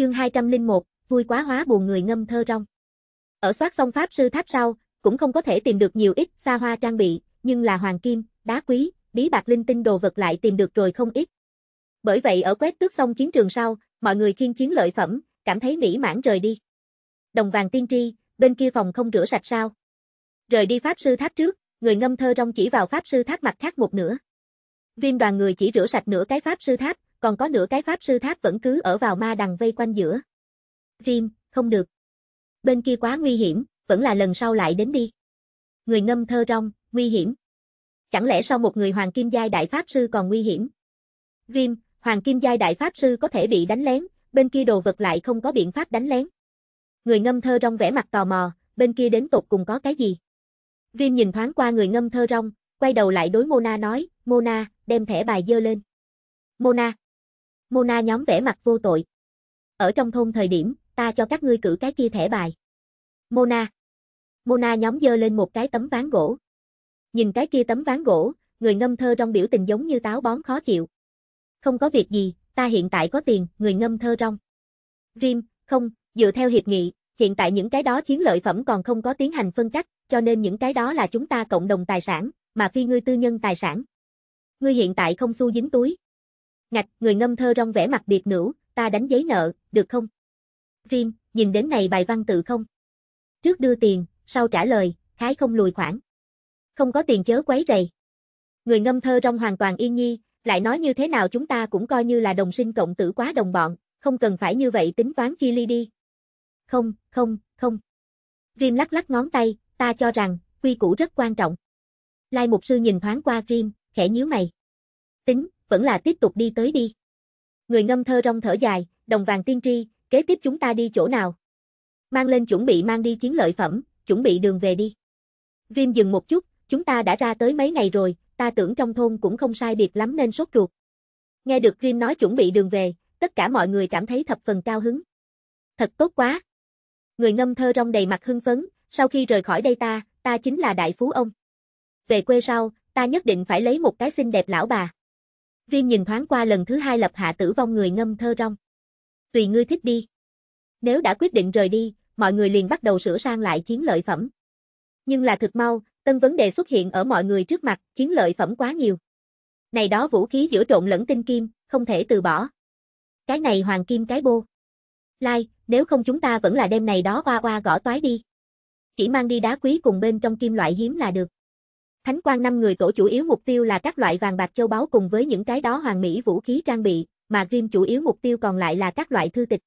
Chương 201, vui quá hóa buồn người ngâm thơ rong. Ở soát xong pháp sư tháp sau, cũng không có thể tìm được nhiều ít xa hoa trang bị, nhưng là hoàng kim, đá quý, bí bạc linh tinh đồ vật lại tìm được rồi không ít. Bởi vậy ở quét tước xong chiến trường sau, mọi người khiên chiến lợi phẩm, cảm thấy mỹ mãn rời đi. Đồng vàng tiên tri, bên kia phòng không rửa sạch sao? Rời đi pháp sư tháp trước, người ngâm thơ rong chỉ vào pháp sư tháp mặt khác một nửa. Viêm đoàn người chỉ rửa sạch nửa cái pháp sư tháp, còn có nửa cái pháp sư tháp vẫn cứ ở vào ma đằng vây quanh giữa. Rim, không được. Bên kia quá nguy hiểm, vẫn là lần sau lại đến đi. Người ngâm thơ rong, nguy hiểm. Chẳng lẽ sau một người hoàng kim giai đại pháp sư còn nguy hiểm? Rim, hoàng kim giai đại pháp sư có thể bị đánh lén, bên kia đồ vật lại không có biện pháp đánh lén. Người ngâm thơ rong vẻ mặt tò mò, bên kia đến tột cùng có cái gì? Rim nhìn thoáng qua người ngâm thơ rong, quay đầu lại đối Mona nói, Mona, đem thẻ bài dơ lên. Mona, Mona nhóm vẻ mặt vô tội. Ở trong thôn thời điểm, ta cho các ngươi cử cái kia thẻ bài. Mona. Mona nhóm dơ lên một cái tấm ván gỗ. Nhìn cái kia tấm ván gỗ, người ngâm thơ trong biểu tình giống như táo bón khó chịu. Không có việc gì, ta hiện tại có tiền, người ngâm thơ trong. Rim, không, dựa theo hiệp nghị, hiện tại những cái đó chiến lợi phẩm còn không có tiến hành phân cách, cho nên những cái đó là chúng ta cộng đồng tài sản, mà phi ngươi tư nhân tài sản. Ngươi hiện tại không xu dính túi. Ngạch, người ngâm thơ rong vẽ mặt biệt nữ, ta đánh giấy nợ, được không? Rim, nhìn đến này bài văn tự không? Trước đưa tiền, sau trả lời, khái không lùi khoản. Không có tiền chớ quấy rầy. Người ngâm thơ rong hoàn toàn yên nhi, lại nói như thế nào chúng ta cũng coi như là đồng sinh cộng tử quá đồng bọn, không cần phải như vậy tính toán chi ly đi. Không, không, không. Rim lắc lắc ngón tay, ta cho rằng, quy củ rất quan trọng. Lai mục sư nhìn thoáng qua Rim, khẽ nhíu mày. Tính, vẫn là tiếp tục đi tới đi. Người ngâm thơ rong thở dài, đồng vàng tiên tri, kế tiếp chúng ta đi chỗ nào? Mang lên chuẩn bị mang đi chiến lợi phẩm, chuẩn bị đường về đi. Rim dừng một chút, chúng ta đã ra tới mấy ngày rồi, ta tưởng trong thôn cũng không sai biệt lắm nên sốt ruột. Nghe được Rim nói chuẩn bị đường về, tất cả mọi người cảm thấy thập phần cao hứng. Thật tốt quá. Người ngâm thơ rong đầy mặt hưng phấn, sau khi rời khỏi đây ta, ta chính là đại phú ông. Về quê sau, ta nhất định phải lấy một cái xinh đẹp lão bà. Rim nhìn thoáng qua lần thứ hai lập hạ tử vong người ngâm thơ rong. Tùy ngươi thích đi. Nếu đã quyết định rời đi, mọi người liền bắt đầu sửa sang lại chiến lợi phẩm. Nhưng là thực mau, tân vấn đề xuất hiện ở mọi người trước mặt, chiến lợi phẩm quá nhiều. Này đó vũ khí giữa trộn lẫn tinh kim, không thể từ bỏ. Cái này hoàng kim cái bô. Lai, nếu không chúng ta vẫn là đem này đó qua qua gõ toái đi. Chỉ mang đi đá quý cùng bên trong kim loại hiếm là được. Thánh quan năm người tổ chủ yếu mục tiêu là các loại vàng bạc châu báu cùng với những cái đó hoàng mỹ vũ khí trang bị, mà Grim chủ yếu mục tiêu còn lại là các loại thư tịch.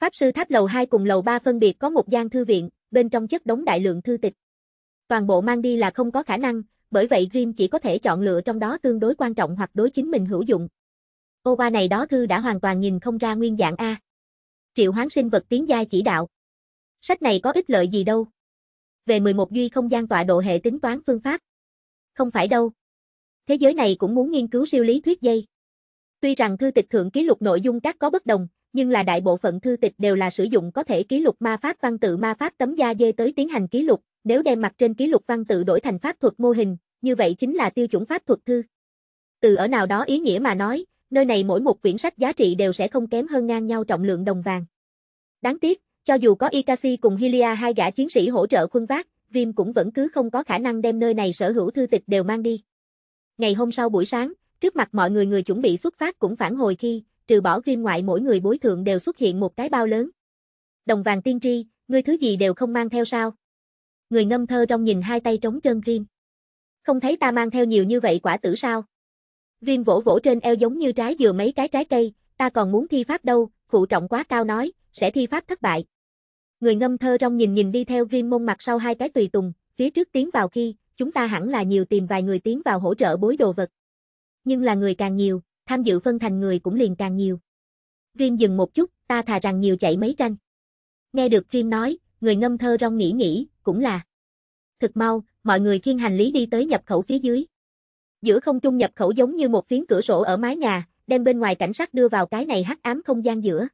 Pháp sư tháp lầu 2 cùng lầu 3 phân biệt có một gian thư viện, bên trong chất đống đại lượng thư tịch. Toàn bộ mang đi là không có khả năng, bởi vậy Grim chỉ có thể chọn lựa trong đó tương đối quan trọng hoặc đối chính mình hữu dụng. Ô ba này đó thư đã hoàn toàn nhìn không ra nguyên dạng A. Triệu hoán sinh vật tiến gia chỉ đạo. Sách này có ích lợi gì đâu. Về 11 duy không gian tọa độ hệ tính toán phương pháp không phải đâu. Thế giới này cũng muốn nghiên cứu siêu lý thuyết dây. Tuy rằng thư tịch thượng ký lục nội dung các có bất đồng, nhưng là đại bộ phận thư tịch đều là sử dụng có thể ký lục ma pháp văn tự ma pháp tấm da dê tới tiến hành ký lục, nếu đem mặt trên ký lục văn tự đổi thành pháp thuật mô hình, như vậy chính là tiêu chuẩn pháp thuật thư. Từ ở nào đó ý nghĩa mà nói, nơi này mỗi một quyển sách giá trị đều sẽ không kém hơn ngang nhau trọng lượng đồng vàng. Đáng tiếc, cho dù có Ikasi cùng Hilia hai gã chiến sĩ hỗ trợ khuân vác, Viêm cũng vẫn cứ không có khả năng đem nơi này sở hữu thư tịch đều mang đi. Ngày hôm sau buổi sáng, trước mặt mọi người người chuẩn bị xuất phát cũng phản hồi khi, trừ bỏ Viêm ngoại mỗi người bối thượng đều xuất hiện một cái bao lớn. Đồng vàng tiên tri, ngươi thứ gì đều không mang theo sao? Người ngâm thơ trong nhìn hai tay trống trơn Viêm. Không thấy ta mang theo nhiều như vậy quả tử sao? Viêm vỗ vỗ trên eo giống như trái dừa mấy cái trái cây, ta còn muốn thi pháp đâu, phụ trọng quá cao nói, sẽ thi pháp thất bại người ngâm thơ rong nhìn nhìn đi theo Rim mông mặt sau hai cái tùy tùng, phía trước tiến vào khi, chúng ta hẳn là nhiều tìm vài người tiến vào hỗ trợ bối đồ vật. Nhưng là người càng nhiều, tham dự phân thành người cũng liền càng nhiều. Rim dừng một chút, ta thà rằng nhiều chạy mấy tranh. Nghe được Rim nói, người ngâm thơ rong nghĩ nghĩ, cũng là. Thực mau, mọi người khiêng hành lý đi tới nhập khẩu phía dưới. Giữa không trung nhập khẩu giống như một phiến cửa sổ ở mái nhà, đem bên ngoài cảnh sát đưa vào cái này hắc ám không gian giữa.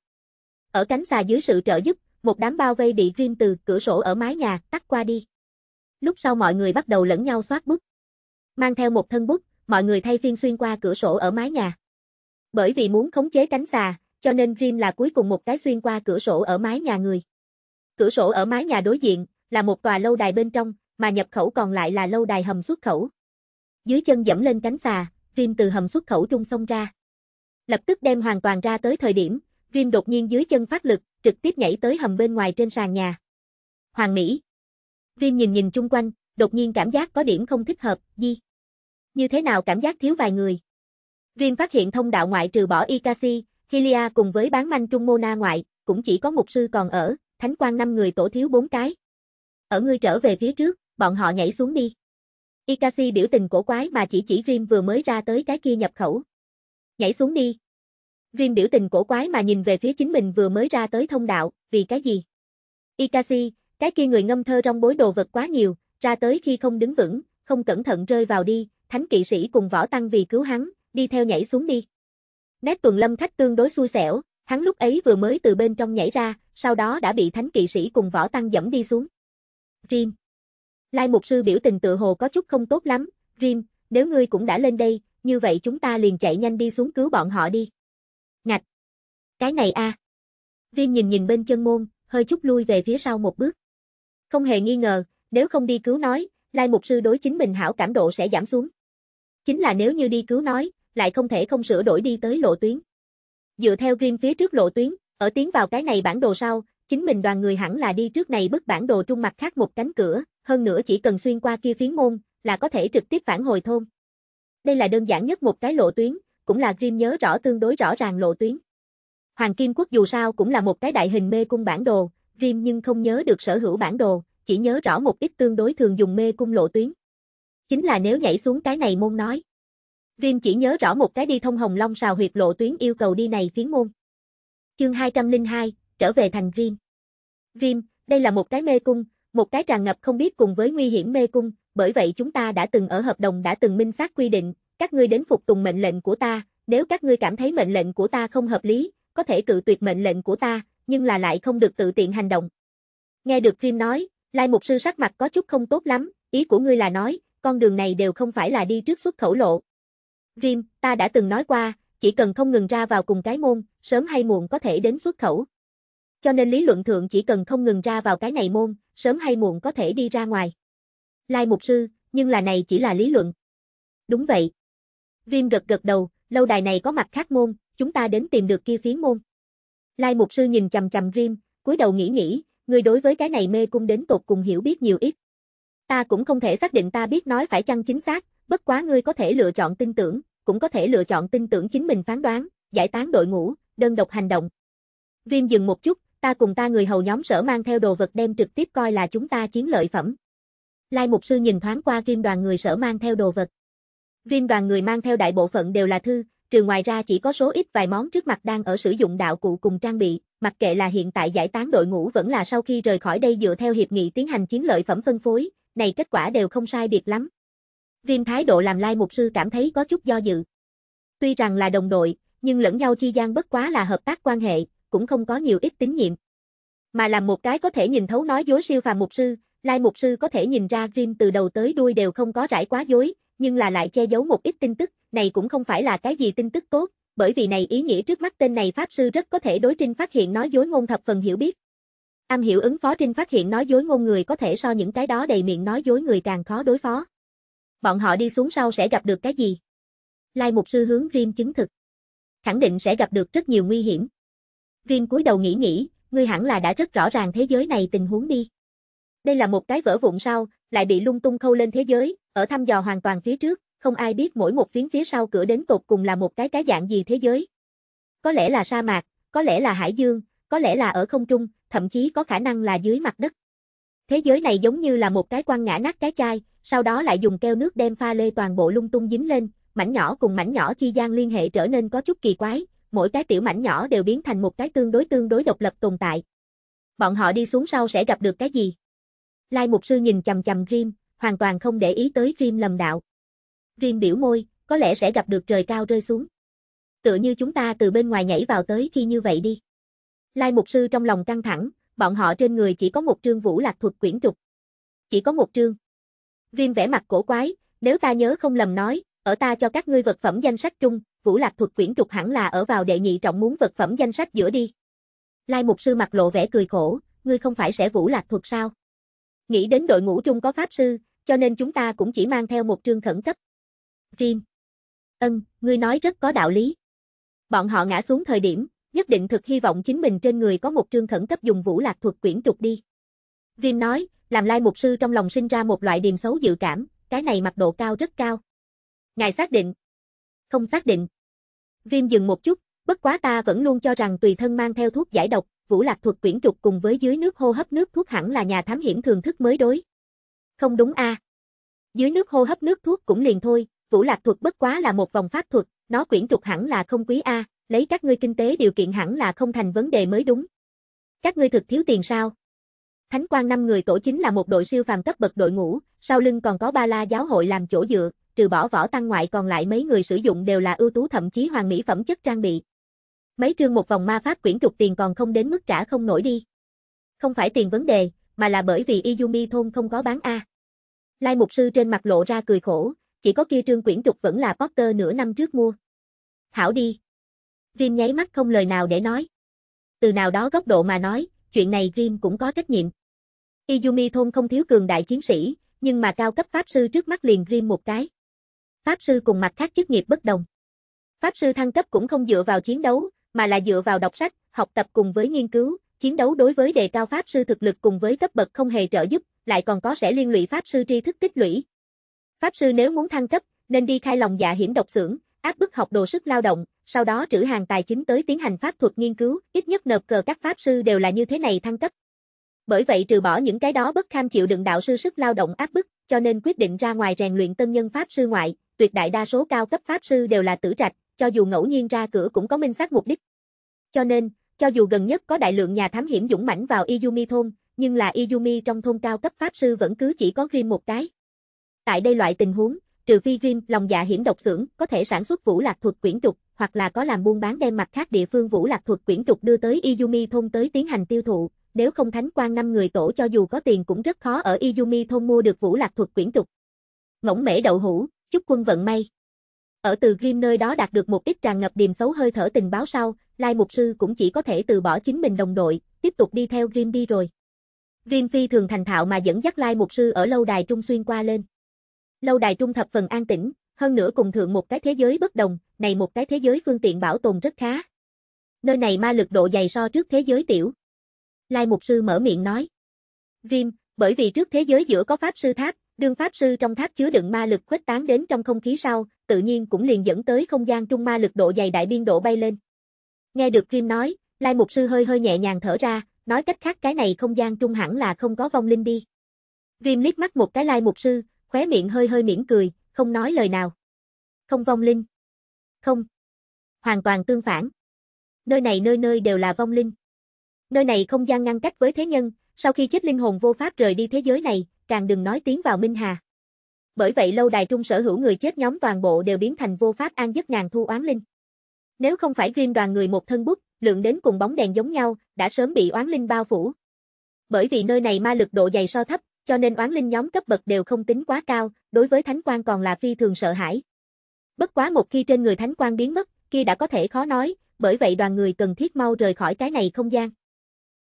Ở cánh xà dưới sự trợ giúp, một đám bao vây bị Dream từ cửa sổ ở mái nhà tắt qua đi. Lúc sau mọi người bắt đầu lẫn nhau xoát bút. Mang theo một thân bút, mọi người thay phiên xuyên qua cửa sổ ở mái nhà. Bởi vì muốn khống chế cánh xà, cho nên Dream là cuối cùng một cái xuyên qua cửa sổ ở mái nhà người. Cửa sổ ở mái nhà đối diện là một tòa lâu đài bên trong, mà nhập khẩu còn lại là lâu đài hầm xuất khẩu. Dưới chân dẫm lên cánh xà, Dream từ hầm xuất khẩu trung sông ra. Lập tức đem hoàn toàn ra tới thời điểm, Dream đột nhiên dưới chân phát lực, trực tiếp nhảy tới hầm bên ngoài trên sàn nhà. Hoàng Mỹ. Rim nhìn nhìn chung quanh, đột nhiên cảm giác có điểm không thích hợp, gì? Như thế nào cảm giác thiếu vài người? Rim phát hiện thông đạo ngoại trừ bỏ Ikasi, Hilia cùng với bán manh Trung Mona ngoại, cũng chỉ có một sư còn ở, thánh quan năm người tổ thiếu bốn cái. Ở ngươi trở về phía trước, bọn họ nhảy xuống đi. Ikasi biểu tình cổ quái mà chỉ chỉ Rim vừa mới ra tới cái kia nhập khẩu. Nhảy xuống đi, Rin biểu tình cổ quái mà nhìn về phía chính mình vừa mới ra tới thông đạo, vì cái gì? Ikashi, cái kia người ngâm thơ trong bối đồ vật quá nhiều, ra tới khi không đứng vững, không cẩn thận rơi vào đi, thánh kỵ sĩ cùng võ tăng vì cứu hắn, đi theo nhảy xuống đi. Nét tuần lâm khách tương đối xui xẻo, hắn lúc ấy vừa mới từ bên trong nhảy ra, sau đó đã bị thánh kỵ sĩ cùng võ tăng dẫm đi xuống. Rim. Lai mục sư biểu tình tự hồ có chút không tốt lắm, Rim, nếu ngươi cũng đã lên đây, như vậy chúng ta liền chạy nhanh đi xuống cứu bọn họ đi. Ngạch! Cái này a à. nhìn nhìn bên chân môn, hơi chút lui về phía sau một bước. Không hề nghi ngờ, nếu không đi cứu nói, Lai Mục Sư đối chính mình hảo cảm độ sẽ giảm xuống. Chính là nếu như đi cứu nói, lại không thể không sửa đổi đi tới lộ tuyến. Dựa theo Grim phía trước lộ tuyến, ở tiến vào cái này bản đồ sau, chính mình đoàn người hẳn là đi trước này bức bản đồ trung mặt khác một cánh cửa, hơn nữa chỉ cần xuyên qua kia phiến môn, là có thể trực tiếp phản hồi thôn. Đây là đơn giản nhất một cái lộ tuyến, cũng là Grim nhớ rõ tương đối rõ ràng lộ tuyến. Hoàng Kim Quốc dù sao cũng là một cái đại hình mê cung bản đồ, Grim nhưng không nhớ được sở hữu bản đồ, chỉ nhớ rõ một ít tương đối thường dùng mê cung lộ tuyến. Chính là nếu nhảy xuống cái này môn nói. Grim chỉ nhớ rõ một cái đi thông Hồng Long xào huyệt lộ tuyến yêu cầu đi này phiến môn. Chương 202, trở về thành Grim. Grim, đây là một cái mê cung, một cái tràn ngập không biết cùng với nguy hiểm mê cung, bởi vậy chúng ta đã từng ở hợp đồng đã từng minh xác quy định, các ngươi đến phục tùng mệnh lệnh của ta, nếu các ngươi cảm thấy mệnh lệnh của ta không hợp lý, có thể cự tuyệt mệnh lệnh của ta, nhưng là lại không được tự tiện hành động. Nghe được Krim nói, Lai Mục Sư sắc mặt có chút không tốt lắm, ý của ngươi là nói, con đường này đều không phải là đi trước xuất khẩu lộ. Rim, ta đã từng nói qua, chỉ cần không ngừng ra vào cùng cái môn, sớm hay muộn có thể đến xuất khẩu. Cho nên lý luận thượng chỉ cần không ngừng ra vào cái này môn, sớm hay muộn có thể đi ra ngoài. Lai Mục Sư, nhưng là này chỉ là lý luận. Đúng vậy, Viêm gật gật đầu, lâu đài này có mặt khác môn, chúng ta đến tìm được kia phiến môn. Lai mục sư nhìn chầm chầm Viêm, cúi đầu nghĩ nghĩ, ngươi đối với cái này mê cung đến tột cùng hiểu biết nhiều ít. Ta cũng không thể xác định ta biết nói phải chăng chính xác, bất quá ngươi có thể lựa chọn tin tưởng, cũng có thể lựa chọn tin tưởng chính mình phán đoán, giải tán đội ngũ, đơn độc hành động. Viêm dừng một chút, ta cùng ta người hầu nhóm sở mang theo đồ vật đem trực tiếp coi là chúng ta chiến lợi phẩm. Lai mục sư nhìn thoáng qua kim đoàn người sở mang theo đồ vật. Rim đoàn người mang theo đại bộ phận đều là thư, trừ ngoài ra chỉ có số ít vài món trước mặt đang ở sử dụng đạo cụ cùng trang bị, mặc kệ là hiện tại giải tán đội ngũ vẫn là sau khi rời khỏi đây dựa theo hiệp nghị tiến hành chiến lợi phẩm phân phối, này kết quả đều không sai biệt lắm. Rim thái độ làm lai mục sư cảm thấy có chút do dự. Tuy rằng là đồng đội, nhưng lẫn nhau chi gian bất quá là hợp tác quan hệ, cũng không có nhiều ít tín nhiệm. Mà làm một cái có thể nhìn thấu nói dối siêu phàm mục sư, lai mục sư có thể nhìn ra Rim từ đầu tới đuôi đều không có rải quá dối, nhưng là lại che giấu một ít tin tức, này cũng không phải là cái gì tin tức tốt, bởi vì này ý nghĩa trước mắt tên này pháp sư rất có thể đối Trinh phát hiện nói dối ngôn thập phần hiểu biết. Am hiểu ứng phó Trinh phát hiện nói dối ngôn người có thể so những cái đó đầy miệng nói dối người càng khó đối phó. Bọn họ đi xuống sau sẽ gặp được cái gì? Lai Mục Sư hướng Rim chứng thực. Khẳng định sẽ gặp được rất nhiều nguy hiểm. Rim cúi đầu nghĩ nghĩ, ngươi hẳn là đã rất rõ ràng thế giới này tình huống đi. Đây là một cái vỡ vụn sao, lại bị lung tung khâu lên thế giới, ở thăm dò hoàn toàn phía trước, không ai biết mỗi một phiến phía sau cửa đến tột cùng là một cái cái dạng gì thế giới. Có lẽ là sa mạc, có lẽ là hải dương, có lẽ là ở không trung, thậm chí có khả năng là dưới mặt đất. Thế giới này giống như là một cái quan ngã nát cái chai, sau đó lại dùng keo nước đem pha lê toàn bộ lung tung dính lên, mảnh nhỏ cùng mảnh nhỏ chi gian liên hệ trở nên có chút kỳ quái, mỗi cái tiểu mảnh nhỏ đều biến thành một cái tương đối tương đối độc lập tồn tại. Bọn họ đi xuống sau sẽ gặp được cái gì? Lai Mục Sư nhìn chầm chầm Rim, hoàn toàn không để ý tới Rim lầm đạo. Rim biểu môi, có lẽ sẽ gặp được trời cao rơi xuống. Tựa như chúng ta từ bên ngoài nhảy vào tới khi như vậy đi. Lai Mục Sư trong lòng căng thẳng, bọn họ trên người chỉ có một trương vũ lạc thuật quyển trục. Chỉ có một trương. Rim vẽ mặt cổ quái, nếu ta nhớ không lầm nói, ở ta cho các ngươi vật phẩm danh sách trung, vũ lạc thuật quyển trục hẳn là ở vào đệ nhị trọng muốn vật phẩm danh sách giữa đi. Lai Mục Sư mặt lộ vẻ cười khổ, ngươi không phải sẽ vũ lạc thuật sao? Nghĩ đến đội ngũ trung có pháp sư, cho nên chúng ta cũng chỉ mang theo một trương khẩn cấp. Rim. Ân, ngươi nói rất có đạo lý. Bọn họ ngã xuống thời điểm, nhất định thực hy vọng chính mình trên người có một trương khẩn cấp dùng vũ lạc thuật quyển trục đi. Rim nói, làm lai mục sư trong lòng sinh ra một loại điềm xấu dự cảm, cái này mặt độ cao rất cao. Ngài xác định. Không xác định. Rim dừng một chút, bất quá ta vẫn luôn cho rằng tùy thân mang theo thuốc giải độc, vũ lạc thuật quyển trục cùng với dưới nước hô hấp nước thuốc hẳn là nhà thám hiểm thường thức mới đối. Không đúng a. À. Dưới nước hô hấp nước thuốc cũng liền thôi, vũ lạc thuật bất quá là một vòng pháp thuật, nó quyển trục hẳn là không quý a, à, lấy các ngươi kinh tế điều kiện hẳn là không thành vấn đề mới đúng. Các ngươi thực thiếu tiền sao? Thánh quan năm người tổ chính là một đội siêu phàm cấp bậc đội ngũ, sau lưng còn có ba la giáo hội làm chỗ dựa, trừ bỏ võ tăng ngoại còn lại mấy người sử dụng đều là ưu tú thậm chí hoàng mỹ phẩm chất trang bị mấy trương một vòng ma pháp quyển trục tiền còn không đến mức trả không nổi đi. Không phải tiền vấn đề, mà là bởi vì Izumi thôn không có bán A. Lai mục sư trên mặt lộ ra cười khổ, chỉ có kia trương quyển trục vẫn là Potter nửa năm trước mua. Hảo đi. Rim nháy mắt không lời nào để nói. Từ nào đó góc độ mà nói, chuyện này Rim cũng có trách nhiệm. Izumi thôn không thiếu cường đại chiến sĩ, nhưng mà cao cấp pháp sư trước mắt liền Rim một cái. Pháp sư cùng mặt khác chức nghiệp bất đồng. Pháp sư thăng cấp cũng không dựa vào chiến đấu, mà là dựa vào đọc sách, học tập cùng với nghiên cứu, chiến đấu đối với đề cao pháp sư thực lực cùng với cấp bậc không hề trợ giúp, lại còn có sẽ liên lụy pháp sư tri thức tích lũy. Pháp sư nếu muốn thăng cấp, nên đi khai lòng dạ hiểm độc xưởng, áp bức học đồ sức lao động, sau đó trữ hàng tài chính tới tiến hành pháp thuật nghiên cứu, ít nhất nộp cờ các pháp sư đều là như thế này thăng cấp. Bởi vậy trừ bỏ những cái đó bất kham chịu đựng đạo sư sức lao động áp bức, cho nên quyết định ra ngoài rèn luyện tân nhân pháp sư ngoại, tuyệt đại đa số cao cấp pháp sư đều là tử trạch, cho dù ngẫu nhiên ra cửa cũng có minh xác mục đích. Cho nên, cho dù gần nhất có đại lượng nhà thám hiểm dũng mãnh vào Izumi thôn, nhưng là Izumi trong thôn cao cấp pháp sư vẫn cứ chỉ có Grim một cái. Tại đây loại tình huống, trừ phi Grim lòng dạ hiểm độc xưởng có thể sản xuất vũ lạc thuật quyển trục, hoặc là có làm buôn bán đem mặt khác địa phương vũ lạc thuật quyển trục đưa tới Izumi thôn tới tiến hành tiêu thụ, nếu không thánh quan năm người tổ cho dù có tiền cũng rất khó ở Izumi thôn mua được vũ lạc thuật quyển trục. Ngỗng mễ đậu hũ, chúc quân vận may. Ở từ Grim nơi đó đạt được một ít tràn ngập điềm xấu hơi thở tình báo sau, Lai Mục Sư cũng chỉ có thể từ bỏ chính mình đồng đội, tiếp tục đi theo Grim đi rồi. Grim phi thường thành thạo mà dẫn dắt Lai Mục Sư ở lâu đài trung xuyên qua lên. Lâu đài trung thập phần an tĩnh, hơn nữa cùng thượng một cái thế giới bất đồng, này một cái thế giới phương tiện bảo tồn rất khá. Nơi này ma lực độ dày so trước thế giới tiểu. Lai Mục Sư mở miệng nói. Grim, bởi vì trước thế giới giữa có Pháp Sư Tháp, đương Pháp Sư trong tháp chứa đựng ma lực khuếch tán đến trong không khí sau, tự nhiên cũng liền dẫn tới không gian trung ma lực độ dày đại biên độ bay lên. Nghe được Grim nói, Lai Mục Sư hơi hơi nhẹ nhàng thở ra, nói cách khác cái này không gian trung hẳn là không có vong linh đi. Grim liếc mắt một cái Lai Mục Sư, khóe miệng hơi hơi mỉm cười, không nói lời nào. Không vong linh. Không. Hoàn toàn tương phản. Nơi này nơi nơi đều là vong linh. Nơi này không gian ngăn cách với thế nhân, sau khi chết linh hồn vô pháp rời đi thế giới này, càng đừng nói tiến vào Minh Hà bởi vậy lâu đài trung sở hữu người chết nhóm toàn bộ đều biến thành vô pháp an giấc ngàn thu oán linh. Nếu không phải Grim đoàn người một thân bút, lượng đến cùng bóng đèn giống nhau, đã sớm bị oán linh bao phủ. Bởi vì nơi này ma lực độ dày so thấp, cho nên oán linh nhóm cấp bậc đều không tính quá cao, đối với thánh quan còn là phi thường sợ hãi. Bất quá một khi trên người thánh quan biến mất, kia đã có thể khó nói, bởi vậy đoàn người cần thiết mau rời khỏi cái này không gian.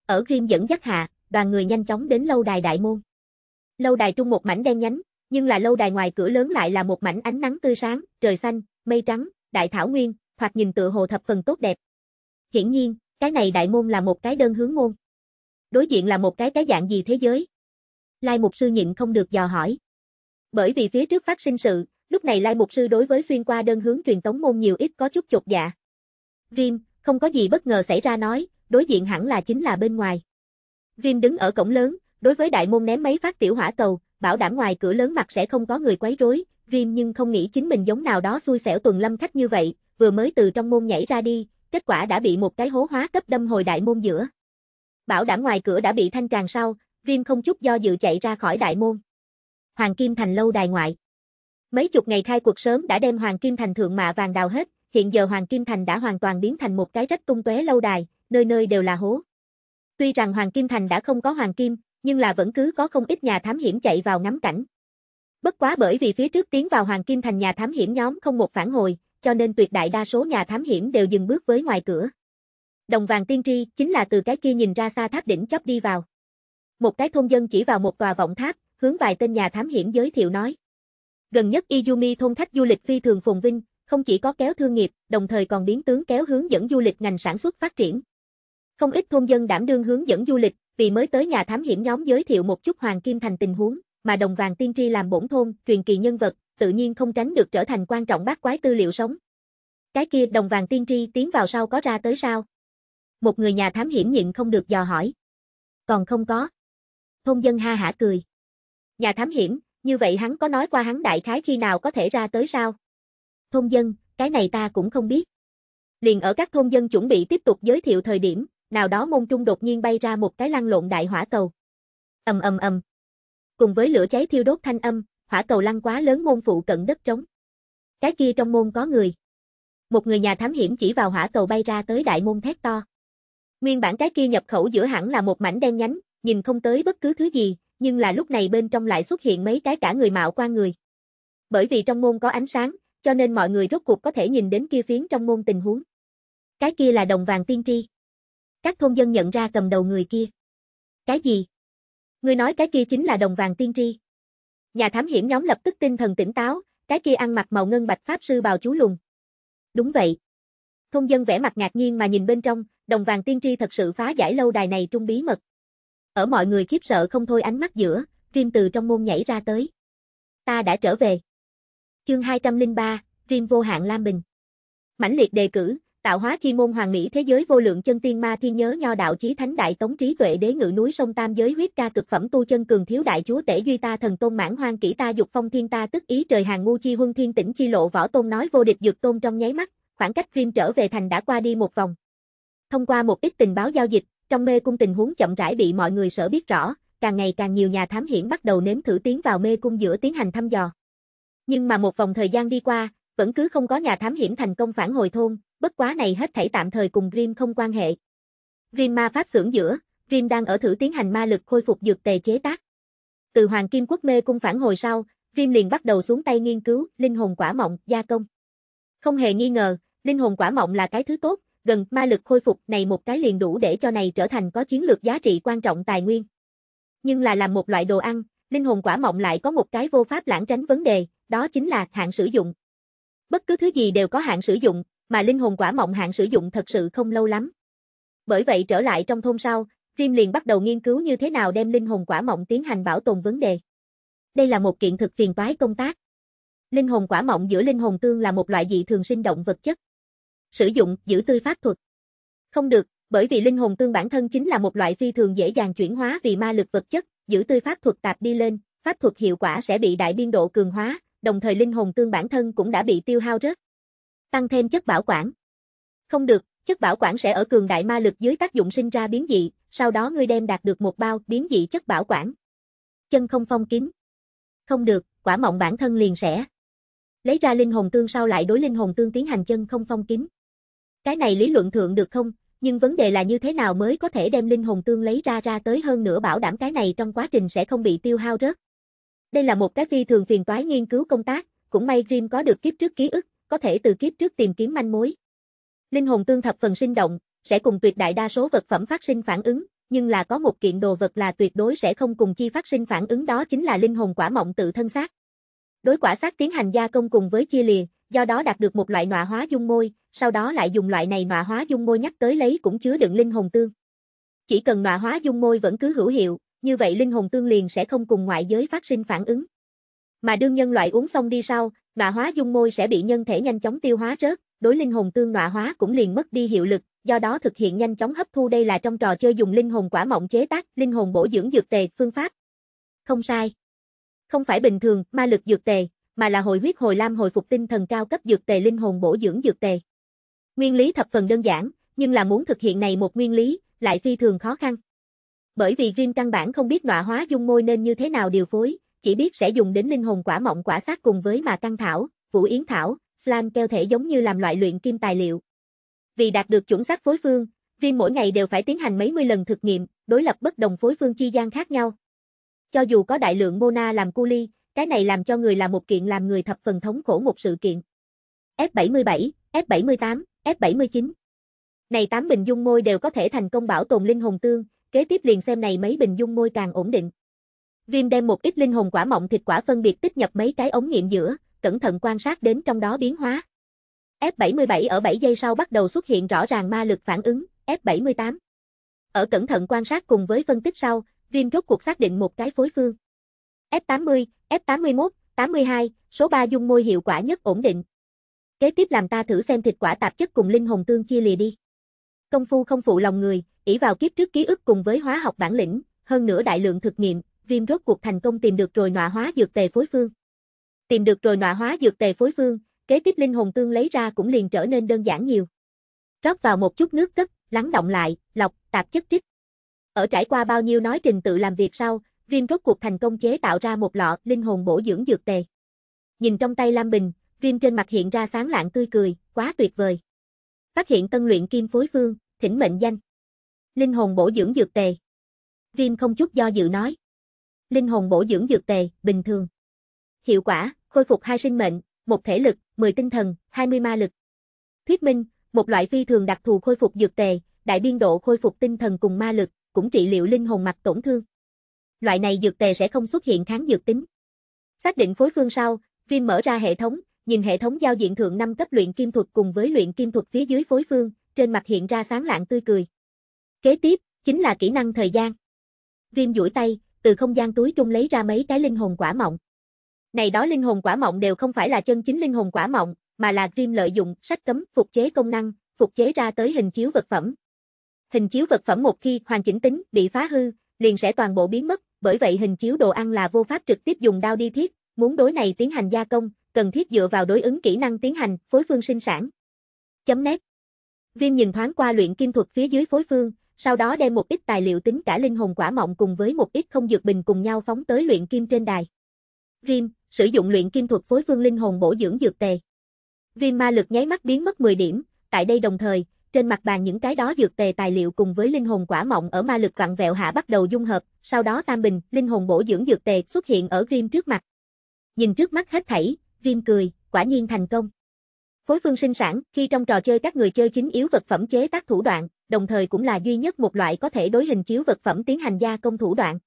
Ở Grim dẫn dắt hạ, đoàn người nhanh chóng đến lâu đài đại môn. Lâu đài trung một mảnh đen nhánh, nhưng là lâu đài ngoài cửa lớn lại là một mảnh ánh nắng tươi sáng, trời xanh, mây trắng, đại thảo nguyên, thoạt nhìn tựa hồ thập phần tốt đẹp. Hiển nhiên, cái này đại môn là một cái đơn hướng môn. Đối diện là một cái cái dạng gì thế giới? Lai Mục Sư nhịn không được dò hỏi. Bởi vì phía trước phát sinh sự, lúc này Lai Mục Sư đối với xuyên qua đơn hướng truyền tống môn nhiều ít có chút chột dạ. Rim, không có gì bất ngờ xảy ra nói, đối diện hẳn là chính là bên ngoài. Rim đứng ở cổng lớn, đối với đại môn ném mấy phát tiểu hỏa cầu, bảo đảm ngoài cửa lớn mặt sẽ không có người quấy rối, Rim nhưng không nghĩ chính mình giống nào đó xui xẻo tuần lâm khách như vậy, vừa mới từ trong môn nhảy ra đi, kết quả đã bị một cái hố hóa cấp đâm hồi đại môn giữa. Bảo đảm ngoài cửa đã bị thanh tràn sau, Rim không chút do dự chạy ra khỏi đại môn. Hoàng Kim Thành lâu đài ngoại. Mấy chục ngày khai cuộc sớm đã đem Hoàng Kim Thành thượng mạ vàng đào hết, hiện giờ Hoàng Kim Thành đã hoàn toàn biến thành một cái rách tung tóe lâu đài, nơi nơi đều là hố. Tuy rằng Hoàng Kim Thành đã không có Hoàng Kim, nhưng là vẫn cứ có không ít nhà thám hiểm chạy vào ngắm cảnh. Bất quá bởi vì phía trước tiến vào Hoàng Kim Thành nhà thám hiểm nhóm không một phản hồi, cho nên tuyệt đại đa số nhà thám hiểm đều dừng bước với ngoài cửa. Đồng vàng tiên tri chính là từ cái kia nhìn ra xa tháp đỉnh chóp đi vào. Một cái thôn dân chỉ vào một tòa vọng tháp, hướng vài tên nhà thám hiểm giới thiệu nói. Gần nhất Izumi thôn khách du lịch phi thường phồn vinh, không chỉ có kéo thương nghiệp, đồng thời còn biến tướng kéo hướng dẫn du lịch ngành sản xuất phát triển. Không ít thôn dân đảm đương hướng dẫn du lịch, vì mới tới nhà thám hiểm nhóm giới thiệu một chút Hoàng Kim Thành tình huống, mà đồng vàng tiên tri làm bổn thôn, truyền kỳ nhân vật, tự nhiên không tránh được trở thành quan trọng bát quái tư liệu sống. Cái kia đồng vàng tiên tri tiến vào sau có ra tới sao? Một người nhà thám hiểm nhịn không được dò hỏi. Còn không có. Thôn dân ha hả cười. Nhà thám hiểm, như vậy hắn có nói qua hắn đại khái khi nào có thể ra tới sao? Thôn dân, cái này ta cũng không biết. Liền ở các thôn dân chuẩn bị tiếp tục giới thiệu thời điểm, nào đó môn trung đột nhiên bay ra một cái lăn lộn đại hỏa cầu. Ầm ầm ầm. Cùng với lửa cháy thiêu đốt thanh âm, hỏa cầu lăn quá lớn môn phụ cận đất trống. Cái kia trong môn có người. Một người nhà thám hiểm chỉ vào hỏa cầu bay ra tới đại môn thét to. Nguyên bản cái kia nhập khẩu giữa hẳn là một mảnh đen nhánh, nhìn không tới bất cứ thứ gì, nhưng là lúc này bên trong lại xuất hiện mấy cái cả người mạo qua người. Bởi vì trong môn có ánh sáng, cho nên mọi người rốt cuộc có thể nhìn đến kia phiến trong môn tình huống. Cái kia là đồng vàng tiên tri các thôn dân nhận ra cầm đầu người kia. Cái gì? Ngươi nói cái kia chính là đồng vàng tiên tri. Nhà thám hiểm nhóm lập tức tinh thần tỉnh táo, cái kia ăn mặc màu ngân bạch pháp sư bào chú lùng. Đúng vậy. Thôn dân vẻ mặt ngạc nhiên mà nhìn bên trong, đồng vàng tiên tri thật sự phá giải lâu đài này trung bí mật. Ở mọi người khiếp sợ không thôi ánh mắt giữa, Rim từ trong môn nhảy ra tới. Ta đã trở về. Chương 203, Rim vô hạn Lam Bình. Mãnh liệt đề cử, tạo hóa chi môn hoàng mỹ thế giới vô lượng chân tiên ma thiên nhớ nho đạo chí thánh đại tống trí tuệ đế ngự núi sông tam giới huyết ca cực phẩm tu chân cường thiếu đại chúa tể duy ta thần tôn mãn hoang kỹ ta dục phong thiên ta tức ý trời hàng ngu chi huân thiên tỉnh chi lộ võ tôn nói vô địch dược tôn trong nháy mắt khoảng cách dream trở về thành đã qua đi một vòng thông qua một ít tình báo giao dịch trong mê cung tình huống chậm rãi bị mọi người sở biết rõ càng ngày càng nhiều nhà thám hiểm bắt đầu nếm thử tiến vào mê cung giữa tiến hành thăm dò nhưng mà một vòng thời gian đi qua vẫn cứ không có nhà thám hiểm thành công phản hồi thôn bất quá này hết thảy tạm thời cùng Grim không quan hệ. Grim ma pháp xưởng giữa, Grim đang ở thử tiến hành ma lực khôi phục dược tề chế tác. Từ Hoàng Kim Quốc mê cung phản hồi sau, Grim liền bắt đầu xuống tay nghiên cứu linh hồn quả mộng gia công. Không hề nghi ngờ, linh hồn quả mộng là cái thứ tốt, gần ma lực khôi phục này một cái liền đủ để cho này trở thành có chiến lược giá trị quan trọng tài nguyên. Nhưng là làm một loại đồ ăn, linh hồn quả mộng lại có một cái vô pháp lãng tránh vấn đề, đó chính là hạn sử dụng. Bất cứ thứ gì đều có hạn sử dụng, mà linh hồn quả mộng hạn sử dụng thật sự không lâu lắm. Bởi vậy trở lại trong thôn sau, Rim liền bắt đầu nghiên cứu như thế nào đem linh hồn quả mộng tiến hành bảo tồn vấn đề. Đây là một kiện thực phiền toái công tác. Linh hồn quả mộng giữa linh hồn tương là một loại dị thường sinh động vật chất. Sử dụng giữ tươi pháp thuật. Không được, bởi vì linh hồn tương bản thân chính là một loại phi thường dễ dàng chuyển hóa vì ma lực vật chất, giữ tươi pháp thuật tạp đi lên, pháp thuật hiệu quả sẽ bị đại biên độ cường hóa, đồng thời linh hồn tương bản thân cũng đã bị tiêu hao rất tăng thêm chất bảo quản. Không được, chất bảo quản sẽ ở cường đại ma lực dưới tác dụng sinh ra biến dị, sau đó ngươi đem đạt được một bao biến dị chất bảo quản. Chân không phong kín Không được, quả mộng bản thân liền sẽ. Lấy ra linh hồn tương sau lại đối linh hồn tương tiến hành chân không phong kín Cái này lý luận thượng được không, nhưng vấn đề là như thế nào mới có thể đem linh hồn tương lấy ra ra tới hơn nữa bảo đảm cái này trong quá trình sẽ không bị tiêu hao rớt. Đây là một cái phi thường phiền toái nghiên cứu công tác, cũng may Grim có được kiếp trước ký ức, có thể từ kiếp trước tìm kiếm manh mối. Linh hồn tương thập phần sinh động, sẽ cùng tuyệt đại đa số vật phẩm phát sinh phản ứng, nhưng là có một kiện đồ vật là tuyệt đối sẽ không cùng chi phát sinh phản ứng đó chính là linh hồn quả mộng tự thân xác. Đối quả xác tiến hành gia công cùng với chia lìa, do đó đạt được một loại nọa hóa dung môi, sau đó lại dùng loại này nọa hóa dung môi nhắc tới lấy cũng chứa đựng linh hồn tương. Chỉ cần nọa hóa dung môi vẫn cứ hữu hiệu, như vậy linh hồn tương liền sẽ không cùng ngoại giới phát sinh phản ứng. Mà đương nhân loại uống xong đi sau, nọa hóa dung môi sẽ bị nhân thể nhanh chóng tiêu hóa rớt, đối linh hồn tương nọa hóa cũng liền mất đi hiệu lực, do đó thực hiện nhanh chóng hấp thu đây là trong trò chơi dùng linh hồn quả mộng chế tác, linh hồn bổ dưỡng dược tề phương pháp. Không sai. Không phải bình thường ma lực dược tề, mà là hồi huyết hồi lam hồi phục tinh thần cao cấp dược tề linh hồn bổ dưỡng dược tề. Nguyên lý thập phần đơn giản, nhưng là muốn thực hiện này một nguyên lý, lại phi thường khó khăn. Bởi vì Dream căn bản không biết nọa hóa dung môi nên như thế nào điều phối, chỉ biết sẽ dùng đến linh hồn quả mộng quả sát cùng với mà căng thảo, vũ yến thảo, slam keo thể giống như làm loại luyện kim tài liệu. Vì đạt được chuẩn xác phối phương, riêng mỗi ngày đều phải tiến hành mấy mươi lần thực nghiệm, đối lập bất đồng phối phương chi gian khác nhau. Cho dù có đại lượng Mona làm cu ly, cái này làm cho người là một kiện làm người thập phần thống khổ một sự kiện. F77, F78, F79. Này 8 bình dung môi đều có thể thành công bảo tồn linh hồn tương, kế tiếp liền xem này mấy bình dung môi càng ổn định. Viêm đem một ít linh hồn quả mộng thịt quả phân biệt tích nhập mấy cái ống nghiệm giữa, cẩn thận quan sát đến trong đó biến hóa. F77 ở 7 giây sau bắt đầu xuất hiện rõ ràng ma lực phản ứng, F78. Ở cẩn thận quan sát cùng với phân tích sau, Viêm rốt cuộc xác định một cái phối phương. F80, F81, 82, số 3 dung môi hiệu quả nhất ổn định. Kế tiếp làm ta thử xem thịt quả tạp chất cùng linh hồn tương chia lìa đi. Công phu không phụ lòng người, ỷ vào kiếp trước ký ức cùng với hóa học bản lĩnh, hơn nữa đại lượng thực nghiệm, Dream rốt cuộc thành công tìm được rồi nọa hóa dược tề phối phương. Tìm được rồi nọa hóa dược tề phối phương, kế tiếp linh hồn tương lấy ra cũng liền trở nên đơn giản nhiều. Rót vào một chút nước cất, lắng động lại, lọc, tạp chất trích. Ở trải qua bao nhiêu nói trình tự làm việc sau, Rim rốt cuộc thành công chế tạo ra một lọ linh hồn bổ dưỡng dược tề. Nhìn trong tay Lam Bình, Rim trên mặt hiện ra sáng lạng tươi cười, quá tuyệt vời. Phát hiện tân luyện kim phối phương, thỉnh mệnh danh. Linh hồn bổ dưỡng dược tề. Rim không chút do dự nói linh hồn bổ dưỡng dược tề, bình thường. Hiệu quả, khôi phục hai sinh mệnh, một thể lực, 10 tinh thần, 20 ma lực. Thuyết minh, một loại phi thường đặc thù khôi phục dược tề, đại biên độ khôi phục tinh thần cùng ma lực, cũng trị liệu linh hồn mặt tổn thương. Loại này dược tề sẽ không xuất hiện kháng dược tính. Xác định phối phương sau, Dream mở ra hệ thống, nhìn hệ thống giao diện thượng 5 cấp luyện kim thuật cùng với luyện kim thuật phía dưới phối phương, trên mặt hiện ra sáng lạng tươi cười. Kế tiếp, chính là kỹ năng thời gian. Dream duỗi tay, từ không gian túi trung lấy ra mấy cái linh hồn quả mộng Này đó linh hồn quả mộng đều không phải là chân chính linh hồn quả mộng mà là Grim lợi dụng sách cấm phục chế công năng, phục chế ra tới hình chiếu vật phẩm. Hình chiếu vật phẩm một khi hoàn chỉnh tính bị phá hư, liền sẽ toàn bộ biến mất, bởi vậy hình chiếu đồ ăn là vô pháp trực tiếp dùng đao đi thiết, muốn đối này tiến hành gia công, cần thiết dựa vào đối ứng kỹ năng tiến hành, phối phương sinh sản. Chấm nét. Viêm nhìn thoáng qua luyện kim thuật phía dưới phối phương, sau đó đem một ít tài liệu tính cả linh hồn quả mộng cùng với một ít không dược bình cùng nhau phóng tới luyện kim trên đài. Rim, sử dụng luyện kim thuật phối phương linh hồn bổ dưỡng dược tề. Rim ma lực nháy mắt biến mất 10 điểm, tại đây đồng thời, trên mặt bàn những cái đó dược tề tài liệu cùng với linh hồn quả mộng ở ma lực vặn vẹo hạ bắt đầu dung hợp, sau đó tam bình, linh hồn bổ dưỡng dược tề xuất hiện ở Rim trước mặt. Nhìn trước mắt hết thảy, Rim cười, quả nhiên thành công. Phối phương sinh sản, khi trong trò chơi các người chơi chính yếu vật phẩm chế tác thủ đoạn, đồng thời cũng là duy nhất một loại có thể đối hình chiếu vật phẩm tiến hành gia công thủ đoạn.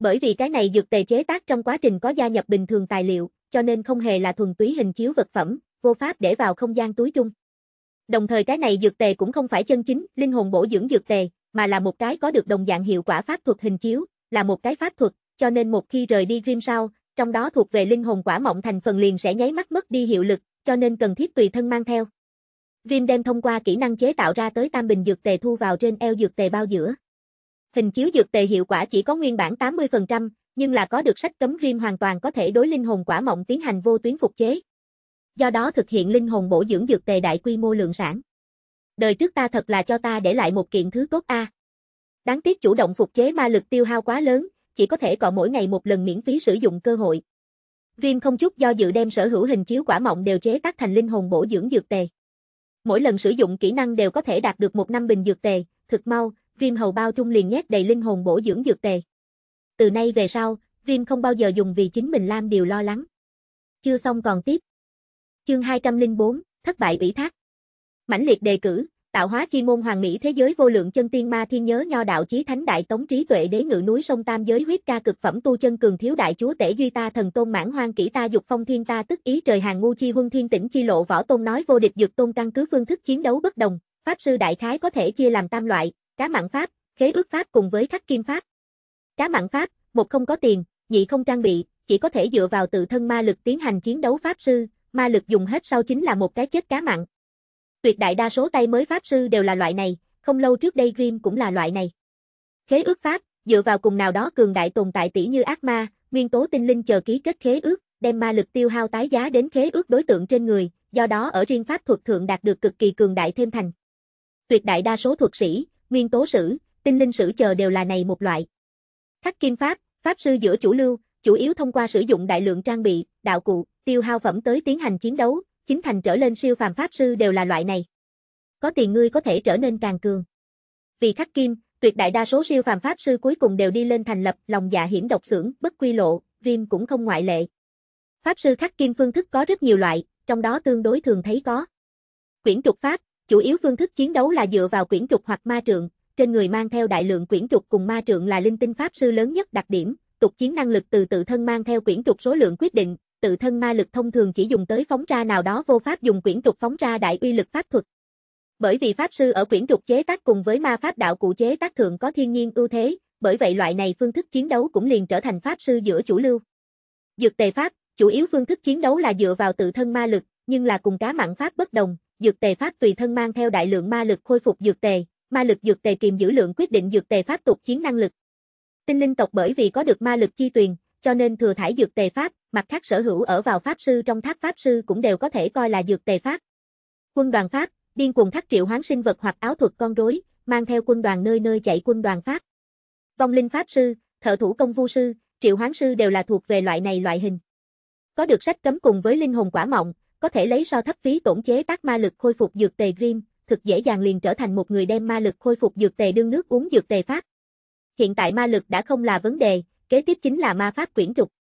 Bởi vì cái này dược tề chế tác trong quá trình có gia nhập bình thường tài liệu, cho nên không hề là thuần túy hình chiếu vật phẩm, vô pháp để vào không gian túi trung. Đồng thời cái này dược tề cũng không phải chân chính, linh hồn bổ dưỡng dược tề, mà là một cái có được đồng dạng hiệu quả pháp thuật hình chiếu, là một cái pháp thuật, cho nên một khi rời đi Grim sau, trong đó thuộc về linh hồn quả mộng thành phần liền sẽ nháy mắt mất đi hiệu lực, cho nên cần thiết tùy thân mang theo. Rim đem thông qua kỹ năng chế tạo ra tới tam bình dược tề thu vào trên eo dược tề bao giữa. Hình chiếu dược tề hiệu quả chỉ có nguyên bản 80%, nhưng là có được sách cấm Rim hoàn toàn có thể đối linh hồn quả mộng tiến hành vô tuyến phục chế. Do đó thực hiện linh hồn bổ dưỡng dược tề đại quy mô lượng sản. Đời trước ta thật là cho ta để lại một kiện thứ tốt a. Đáng tiếc chủ động phục chế ma lực tiêu hao quá lớn, chỉ có thể cọ mỗi ngày một lần miễn phí sử dụng cơ hội. Rim không chút do dự đem sở hữu hình chiếu quả mộng đều chế tác thành linh hồn bổ dưỡng dược tề. Mỗi lần sử dụng kỹ năng đều có thể đạt được một năm bình dược tề, thực mau, Dream hầu bao trung liền nhét đầy linh hồn bổ dưỡng dược tề. Từ nay về sau, Dream không bao giờ dùng vì chính mình Lam điều lo lắng. Chưa xong còn tiếp. Chương 204, thất bại ủy thác. Mãnh liệt đề cử, Tạo hóa chi môn hoàng mỹ thế giới vô lượng chân tiên ma thiên nhớ nho đạo chí thánh đại tống trí tuệ đế ngự núi sông tam giới huyết ca cực phẩm tu chân cường thiếu đại chúa tể duy ta thần tôn mãn hoang kỹ ta dục phong thiên ta tức ý trời hàng ngu chi huân thiên tỉnh chi lộ võ tôn nói vô địch dược tôn căn cứ phương thức chiến đấu bất đồng, pháp sư đại khái có thể chia làm tam loại, cá mạng pháp, khế ước pháp cùng với khắc kim pháp. Cá mạng pháp, một không có tiền, nhị không trang bị, chỉ có thể dựa vào tự thân ma lực tiến hành chiến đấu pháp sư, ma lực dùng hết sau chính là một cái chết cá mặn. Tuyệt đại đa số tay mới pháp sư đều là loại này, không lâu trước đây Dream cũng là loại này. Khế ước pháp, dựa vào cùng nào đó cường đại tồn tại tỷ như ác ma, nguyên tố tinh linh chờ ký kết khế ước, đem ma lực tiêu hao tái giá đến khế ước đối tượng trên người, do đó ở riêng pháp thuật thượng đạt được cực kỳ cường đại thêm thành. Tuyệt đại đa số thuật sĩ, nguyên tố sử, tinh linh sử chờ đều là này một loại. Khắc kim pháp, pháp sư giữa chủ lưu, chủ yếu thông qua sử dụng đại lượng trang bị, đạo cụ, tiêu hao phẩm tới tiến hành chiến đấu, chính thành trở lên siêu phàm pháp sư đều là loại này. Có tiền ngươi có thể trở nên càng cường. Vì khắc kim, tuyệt đại đa số siêu phàm pháp sư cuối cùng đều đi lên thành lập lòng dạ hiểm độc xưởng, bất quy lộ, Rim cũng không ngoại lệ. Pháp sư khắc kim phương thức có rất nhiều loại, trong đó tương đối thường thấy có. Quyển trục pháp, chủ yếu phương thức chiến đấu là dựa vào quyển trục hoặc ma trượng, trên người mang theo đại lượng quyển trục cùng ma trượng là linh tinh pháp sư lớn nhất đặc điểm, tục chiến năng lực từ tự thân mang theo quyển trục số lượng quyết định, tự thân ma lực thông thường chỉ dùng tới phóng ra nào đó vô pháp dùng quyển trục phóng ra đại uy lực pháp thuật. Bởi vì pháp sư ở quyển trục chế tác cùng với ma pháp đạo cụ chế tác thượng có thiên nhiên ưu thế, bởi vậy loại này phương thức chiến đấu cũng liền trở thành pháp sư giữa chủ lưu. Dược tề pháp, chủ yếu phương thức chiến đấu là dựa vào tự thân ma lực, nhưng là cùng cá mặn pháp bất đồng, dược tề pháp tùy thân mang theo đại lượng ma lực khôi phục dược tề, ma lực dược tề kiềm giữ lượng quyết định dược tề pháp tục chiến năng lực. Tinh linh tộc bởi vì có được ma lực chi tuyền, cho nên thừa thải dược tề pháp, mặt khác sở hữu ở vào pháp sư trong tháp pháp sư cũng đều có thể coi là dược tề pháp. Quân đoàn pháp, điên cuồng khắc triệu hoán sinh vật hoặc áo thuật con rối, mang theo quân đoàn nơi nơi chạy quân đoàn pháp. Vong linh pháp sư, thợ thủ công vu sư, triệu hoán sư đều là thuộc về loại này loại hình. Có được sách cấm cùng với linh hồn quả mọng, có thể lấy so thấp phí tổn chế tác ma lực khôi phục dược tề Grim, thực dễ dàng liền trở thành một người đem ma lực khôi phục dược tề đương nước uống dược tề pháp. Hiện tại ma lực đã không là vấn đề, kế tiếp chính là ma pháp quyển trục.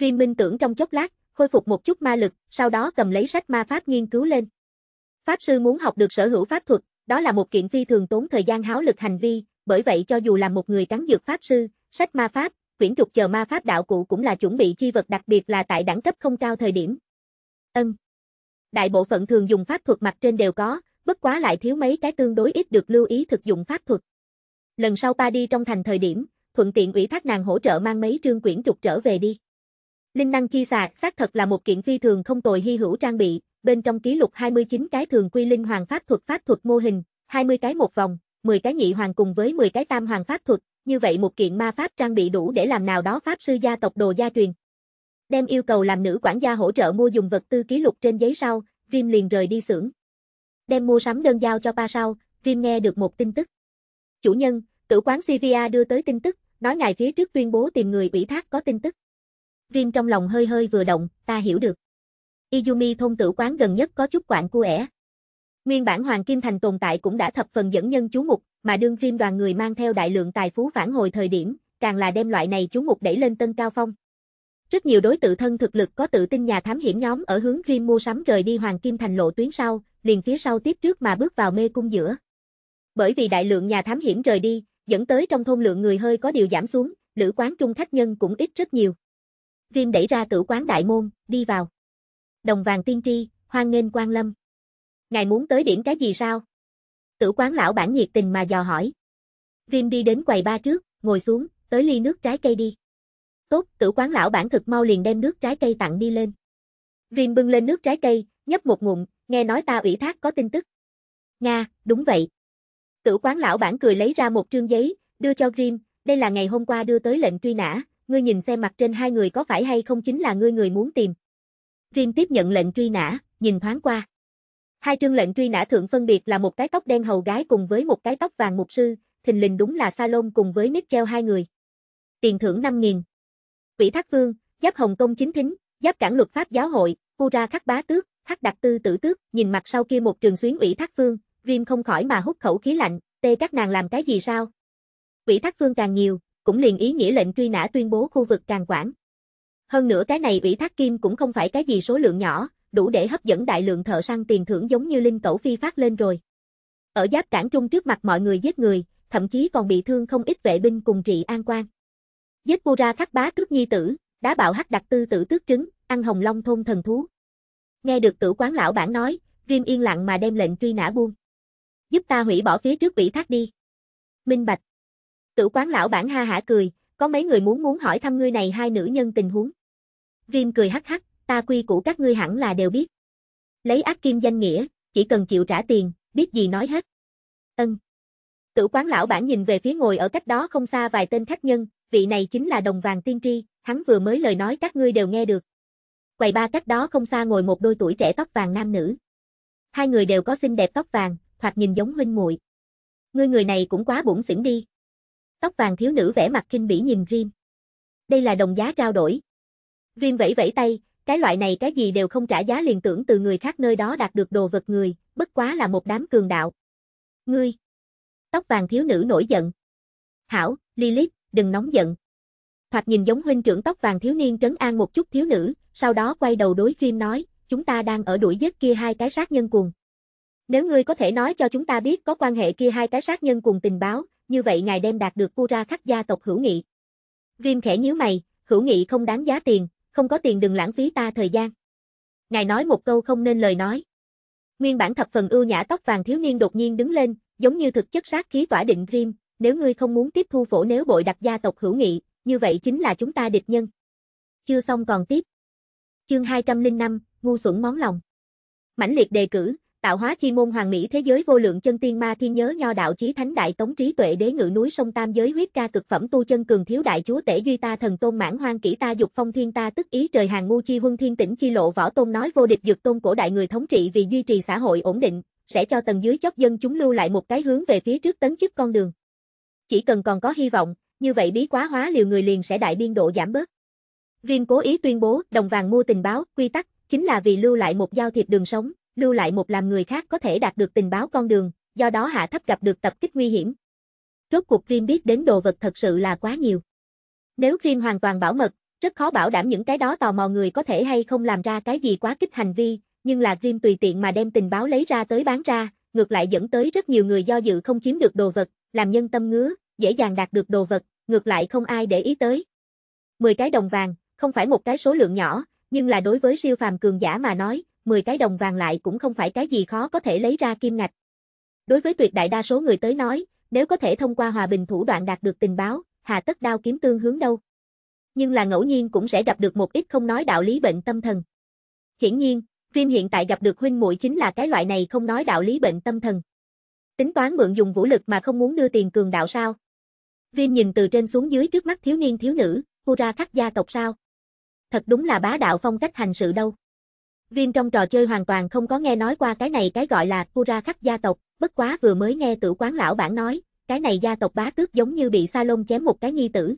Rim minh tưởng trong chốc lát, khôi phục một chút ma lực, sau đó cầm lấy sách ma pháp nghiên cứu lên. Pháp sư muốn học được sở hữu pháp thuật, đó là một kiện phi thường tốn thời gian háo lực hành vi, bởi vậy cho dù là một người cắn dược pháp sư, sách ma pháp, quyển trục chờ ma pháp đạo cụ cũng là chuẩn bị chi vật đặc biệt là tại đẳng cấp không cao thời điểm. Ân. Đại bộ phận thường dùng pháp thuật mặt trên đều có, bất quá lại thiếu mấy cái tương đối ít được lưu ý thực dụng pháp thuật. Lần sau ta đi trong thành thời điểm, thuận tiện ủy thác nàng hỗ trợ mang mấy trương quyển trục trở về đi. Linh năng chi xà, xác thật là một kiện phi thường không tồi hy hữu trang bị, bên trong ký lục 29 cái thường quy linh hoàng pháp thuật pháp thuật mô hình, 20 cái một vòng, 10 cái nhị hoàng cùng với 10 cái tam hoàng pháp thuật, như vậy một kiện ma pháp trang bị đủ để làm nào đó pháp sư gia tộc đồ gia truyền. Đem yêu cầu làm nữ quản gia hỗ trợ mua dùng vật tư ký lục trên giấy sau, Rim liền rời đi xưởng. Đem mua sắm đơn giao cho ba sau, Rim nghe được một tin tức. Chủ nhân, Tử quán Sivia đưa tới tin tức, nói ngài phía trước tuyên bố tìm người ủy thác có tin tức. Rin trong lòng hơi hơi vừa động, ta hiểu được. Izumi thôn tử quán gần nhất có chút quạng cua ẻ. Nguyên bản Hoàng Kim Thành tồn tại cũng đã thập phần dẫn nhân chú mục, mà đương Rim đoàn người mang theo đại lượng tài phú phản hồi thời điểm, càng là đem loại này chú mục đẩy lên tân cao phong. Rất nhiều đối tự thân thực lực có tự tin nhà thám hiểm nhóm ở hướng Rim mua sắm rời đi Hoàng Kim Thành lộ tuyến sau, liền phía sau tiếp trước mà bước vào mê cung giữa. Bởi vì đại lượng nhà thám hiểm rời đi, dẫn tới trong thôn lượng người hơi có điều giảm xuống, lữ quán trung khách nhân cũng ít rất nhiều. Rim đẩy ra tử quán đại môn, đi vào. Đồng vàng tiên tri, hoan nghênh quan lâm. Ngài muốn tới điểm cái gì sao? Tử quán lão bản nhiệt tình mà dò hỏi. Rim đi đến quầy ba trước, ngồi xuống, tới ly nước trái cây đi. Tốt, tử quán lão bản thực mau liền đem nước trái cây tặng đi lên. Rim bưng lên nước trái cây, nhấp một ngụm, nghe nói ta ủy thác có tin tức. Nga, đúng vậy. Tử quán lão bản cười lấy ra một trương giấy, đưa cho Grim, đây là ngày hôm qua đưa tới lệnh truy nã, ngươi nhìn xem mặt trên hai người có phải hay không chính là ngươi người muốn tìm. Grim tiếp nhận lệnh truy nã, nhìn thoáng qua. Hai trương lệnh truy nã thượng phân biệt là một cái tóc đen hầu gái cùng với một cái tóc vàng mục sư, thình lình đúng là Salon cùng với Mitchell hai người. Tiền thưởng 5.000. Ủy Thác Vương, Giáp Hồng Công Chính Thính, Giáp Cản Luật Pháp Giáo Hội, ra Khắc Bá Tước, khắc Đặc Tư Tử Tước, nhìn mặt sau kia một trường xuyến Ủy Thác Vương, Rim không khỏi mà hút khẩu khí lạnh, tê các nàng làm cái gì sao? Quỷ thác phương càng nhiều, cũng liền ý nghĩa lệnh truy nã tuyên bố khu vực càng quảng. Hơn nữa cái này ủy thác kim cũng không phải cái gì số lượng nhỏ, đủ để hấp dẫn đại lượng thợ săn tiền thưởng giống như linh cẩu phi phát lên rồi. Ở giáp cản trung trước mặt mọi người giết người, thậm chí còn bị thương không ít vệ binh cùng trị an quan. Giết vua ra khắc bá cướp nhi tử, đá bạo hắc đặc tư tử tước trứng, ăn hồng long thôn thần thú. Nghe được tử quán lão bản nói, Rim yên lặng mà đem lệnh truy nã buông giúp ta hủy bỏ phía trước ủy thác đi. Minh Bạch. Tử quán lão bản ha hả cười, có mấy người muốn muốn hỏi thăm ngươi này hai nữ nhân tình huống. Rim cười hắc hắc, ta quy củ các ngươi hẳn là đều biết. Lấy ác kim danh nghĩa, chỉ cần chịu trả tiền, biết gì nói hết. Ân. Tử quán lão bản nhìn về phía ngồi ở cách đó không xa vài tên khách nhân, vị này chính là đồng vàng tiên tri, hắn vừa mới lời nói các ngươi đều nghe được. Quầy ba cách đó không xa ngồi một đôi tuổi trẻ tóc vàng nam nữ. Hai người đều có xinh đẹp tóc vàng, thoạt nhìn giống huynh muội. Ngươi người này cũng quá bổn xỉn đi. Tóc vàng thiếu nữ vẻ mặt kinh bỉ nhìn Rim. Đây là đồng giá trao đổi. Rim vẫy vẫy tay, cái loại này cái gì đều không trả giá liền tưởng từ người khác nơi đó đạt được đồ vật người, bất quá là một đám cường đạo. Ngươi! Tóc vàng thiếu nữ nổi giận. Hảo, Lilith, đừng nóng giận. Thoạt nhìn giống huynh trưởng tóc vàng thiếu niên trấn an một chút thiếu nữ, sau đó quay đầu đối Rim nói, chúng ta đang ở đuổi giết kia hai cái sát nhân cuồng. Nếu ngươi có thể nói cho chúng ta biết có quan hệ kia hai cái sát nhân cùng tình báo, như vậy ngài đem đạt được cu ra khắc gia tộc hữu nghị. grim khẽ nhíu mày, hữu nghị không đáng giá tiền, không có tiền đừng lãng phí ta thời gian. Ngài nói một câu không nên lời nói. Nguyên bản thập phần ưu nhã tóc vàng thiếu niên đột nhiên đứng lên, giống như thực chất sát khí tỏa định grim nếu ngươi không muốn tiếp thu phổ nếu bội đặt gia tộc hữu nghị, như vậy chính là chúng ta địch nhân. Chưa xong còn tiếp. Chương 205, ngu xuẩn món lòng. Mãnh liệt đề cử, tạo hóa chi môn hoàng mỹ thế giới vô lượng chân tiên ma thiên nhớ nho đạo chí thánh đại tống trí tuệ đế ngự núi sông tam giới huyết ca cực phẩm tu chân cường thiếu đại chúa tể duy ta thần tôn mãn hoang kỹ ta dục phong thiên ta tức ý trời hàng ngu chi huân thiên tỉnh chi lộ võ tôn nói vô địch dược tôn cổ đại người thống trị vì duy trì xã hội ổn định sẽ cho tầng dưới chót dân chúng lưu lại một cái hướng về phía trước tấn chức con đường chỉ cần còn có hy vọng như vậy bí quá hóa liều người liền sẽ đại biên độ giảm bớt riêng cố ý tuyên bố đồng vàng mua tình báo quy tắc chính là vì lưu lại một giao thiệp đường sống lưu lại một làm người khác có thể đạt được tình báo con đường, do đó hạ thấp gặp được tập kích nguy hiểm. Rốt cuộc Grim biết đến đồ vật thật sự là quá nhiều. Nếu Grim hoàn toàn bảo mật, rất khó bảo đảm những cái đó tò mò người có thể hay không làm ra cái gì quá kích hành vi, nhưng là Grim tùy tiện mà đem tình báo lấy ra tới bán ra, ngược lại dẫn tới rất nhiều người do dự không chiếm được đồ vật, làm nhân tâm ngứa, dễ dàng đạt được đồ vật, ngược lại không ai để ý tới. 10 cái đồng vàng, không phải một cái số lượng nhỏ, nhưng là đối với siêu phàm cường giả mà nói, 10 cái đồng vàng lại cũng không phải cái gì khó có thể lấy ra kim ngạch. Đối với tuyệt đại đa số người tới nói, nếu có thể thông qua hòa bình thủ đoạn đạt được tình báo, hà tất đao kiếm tương hướng đâu. Nhưng là ngẫu nhiên cũng sẽ gặp được một ít không nói đạo lý bệnh tâm thần. Hiển nhiên, Rim hiện tại gặp được huynh muội chính là cái loại này không nói đạo lý bệnh tâm thần. Tính toán mượn dùng vũ lực mà không muốn đưa tiền cường đạo sao? Rim nhìn từ trên xuống dưới trước mắt thiếu niên thiếu nữ, ra khắc gia tộc sao? Thật đúng là bá đạo phong cách hành sự đâu. Viêm trong trò chơi hoàn toàn không có nghe nói qua cái này cái gọi là Kura khắc gia tộc, bất quá vừa mới nghe tử quán lão bản nói, cái này gia tộc bá tước giống như bị Salon chém một cái nhi tử.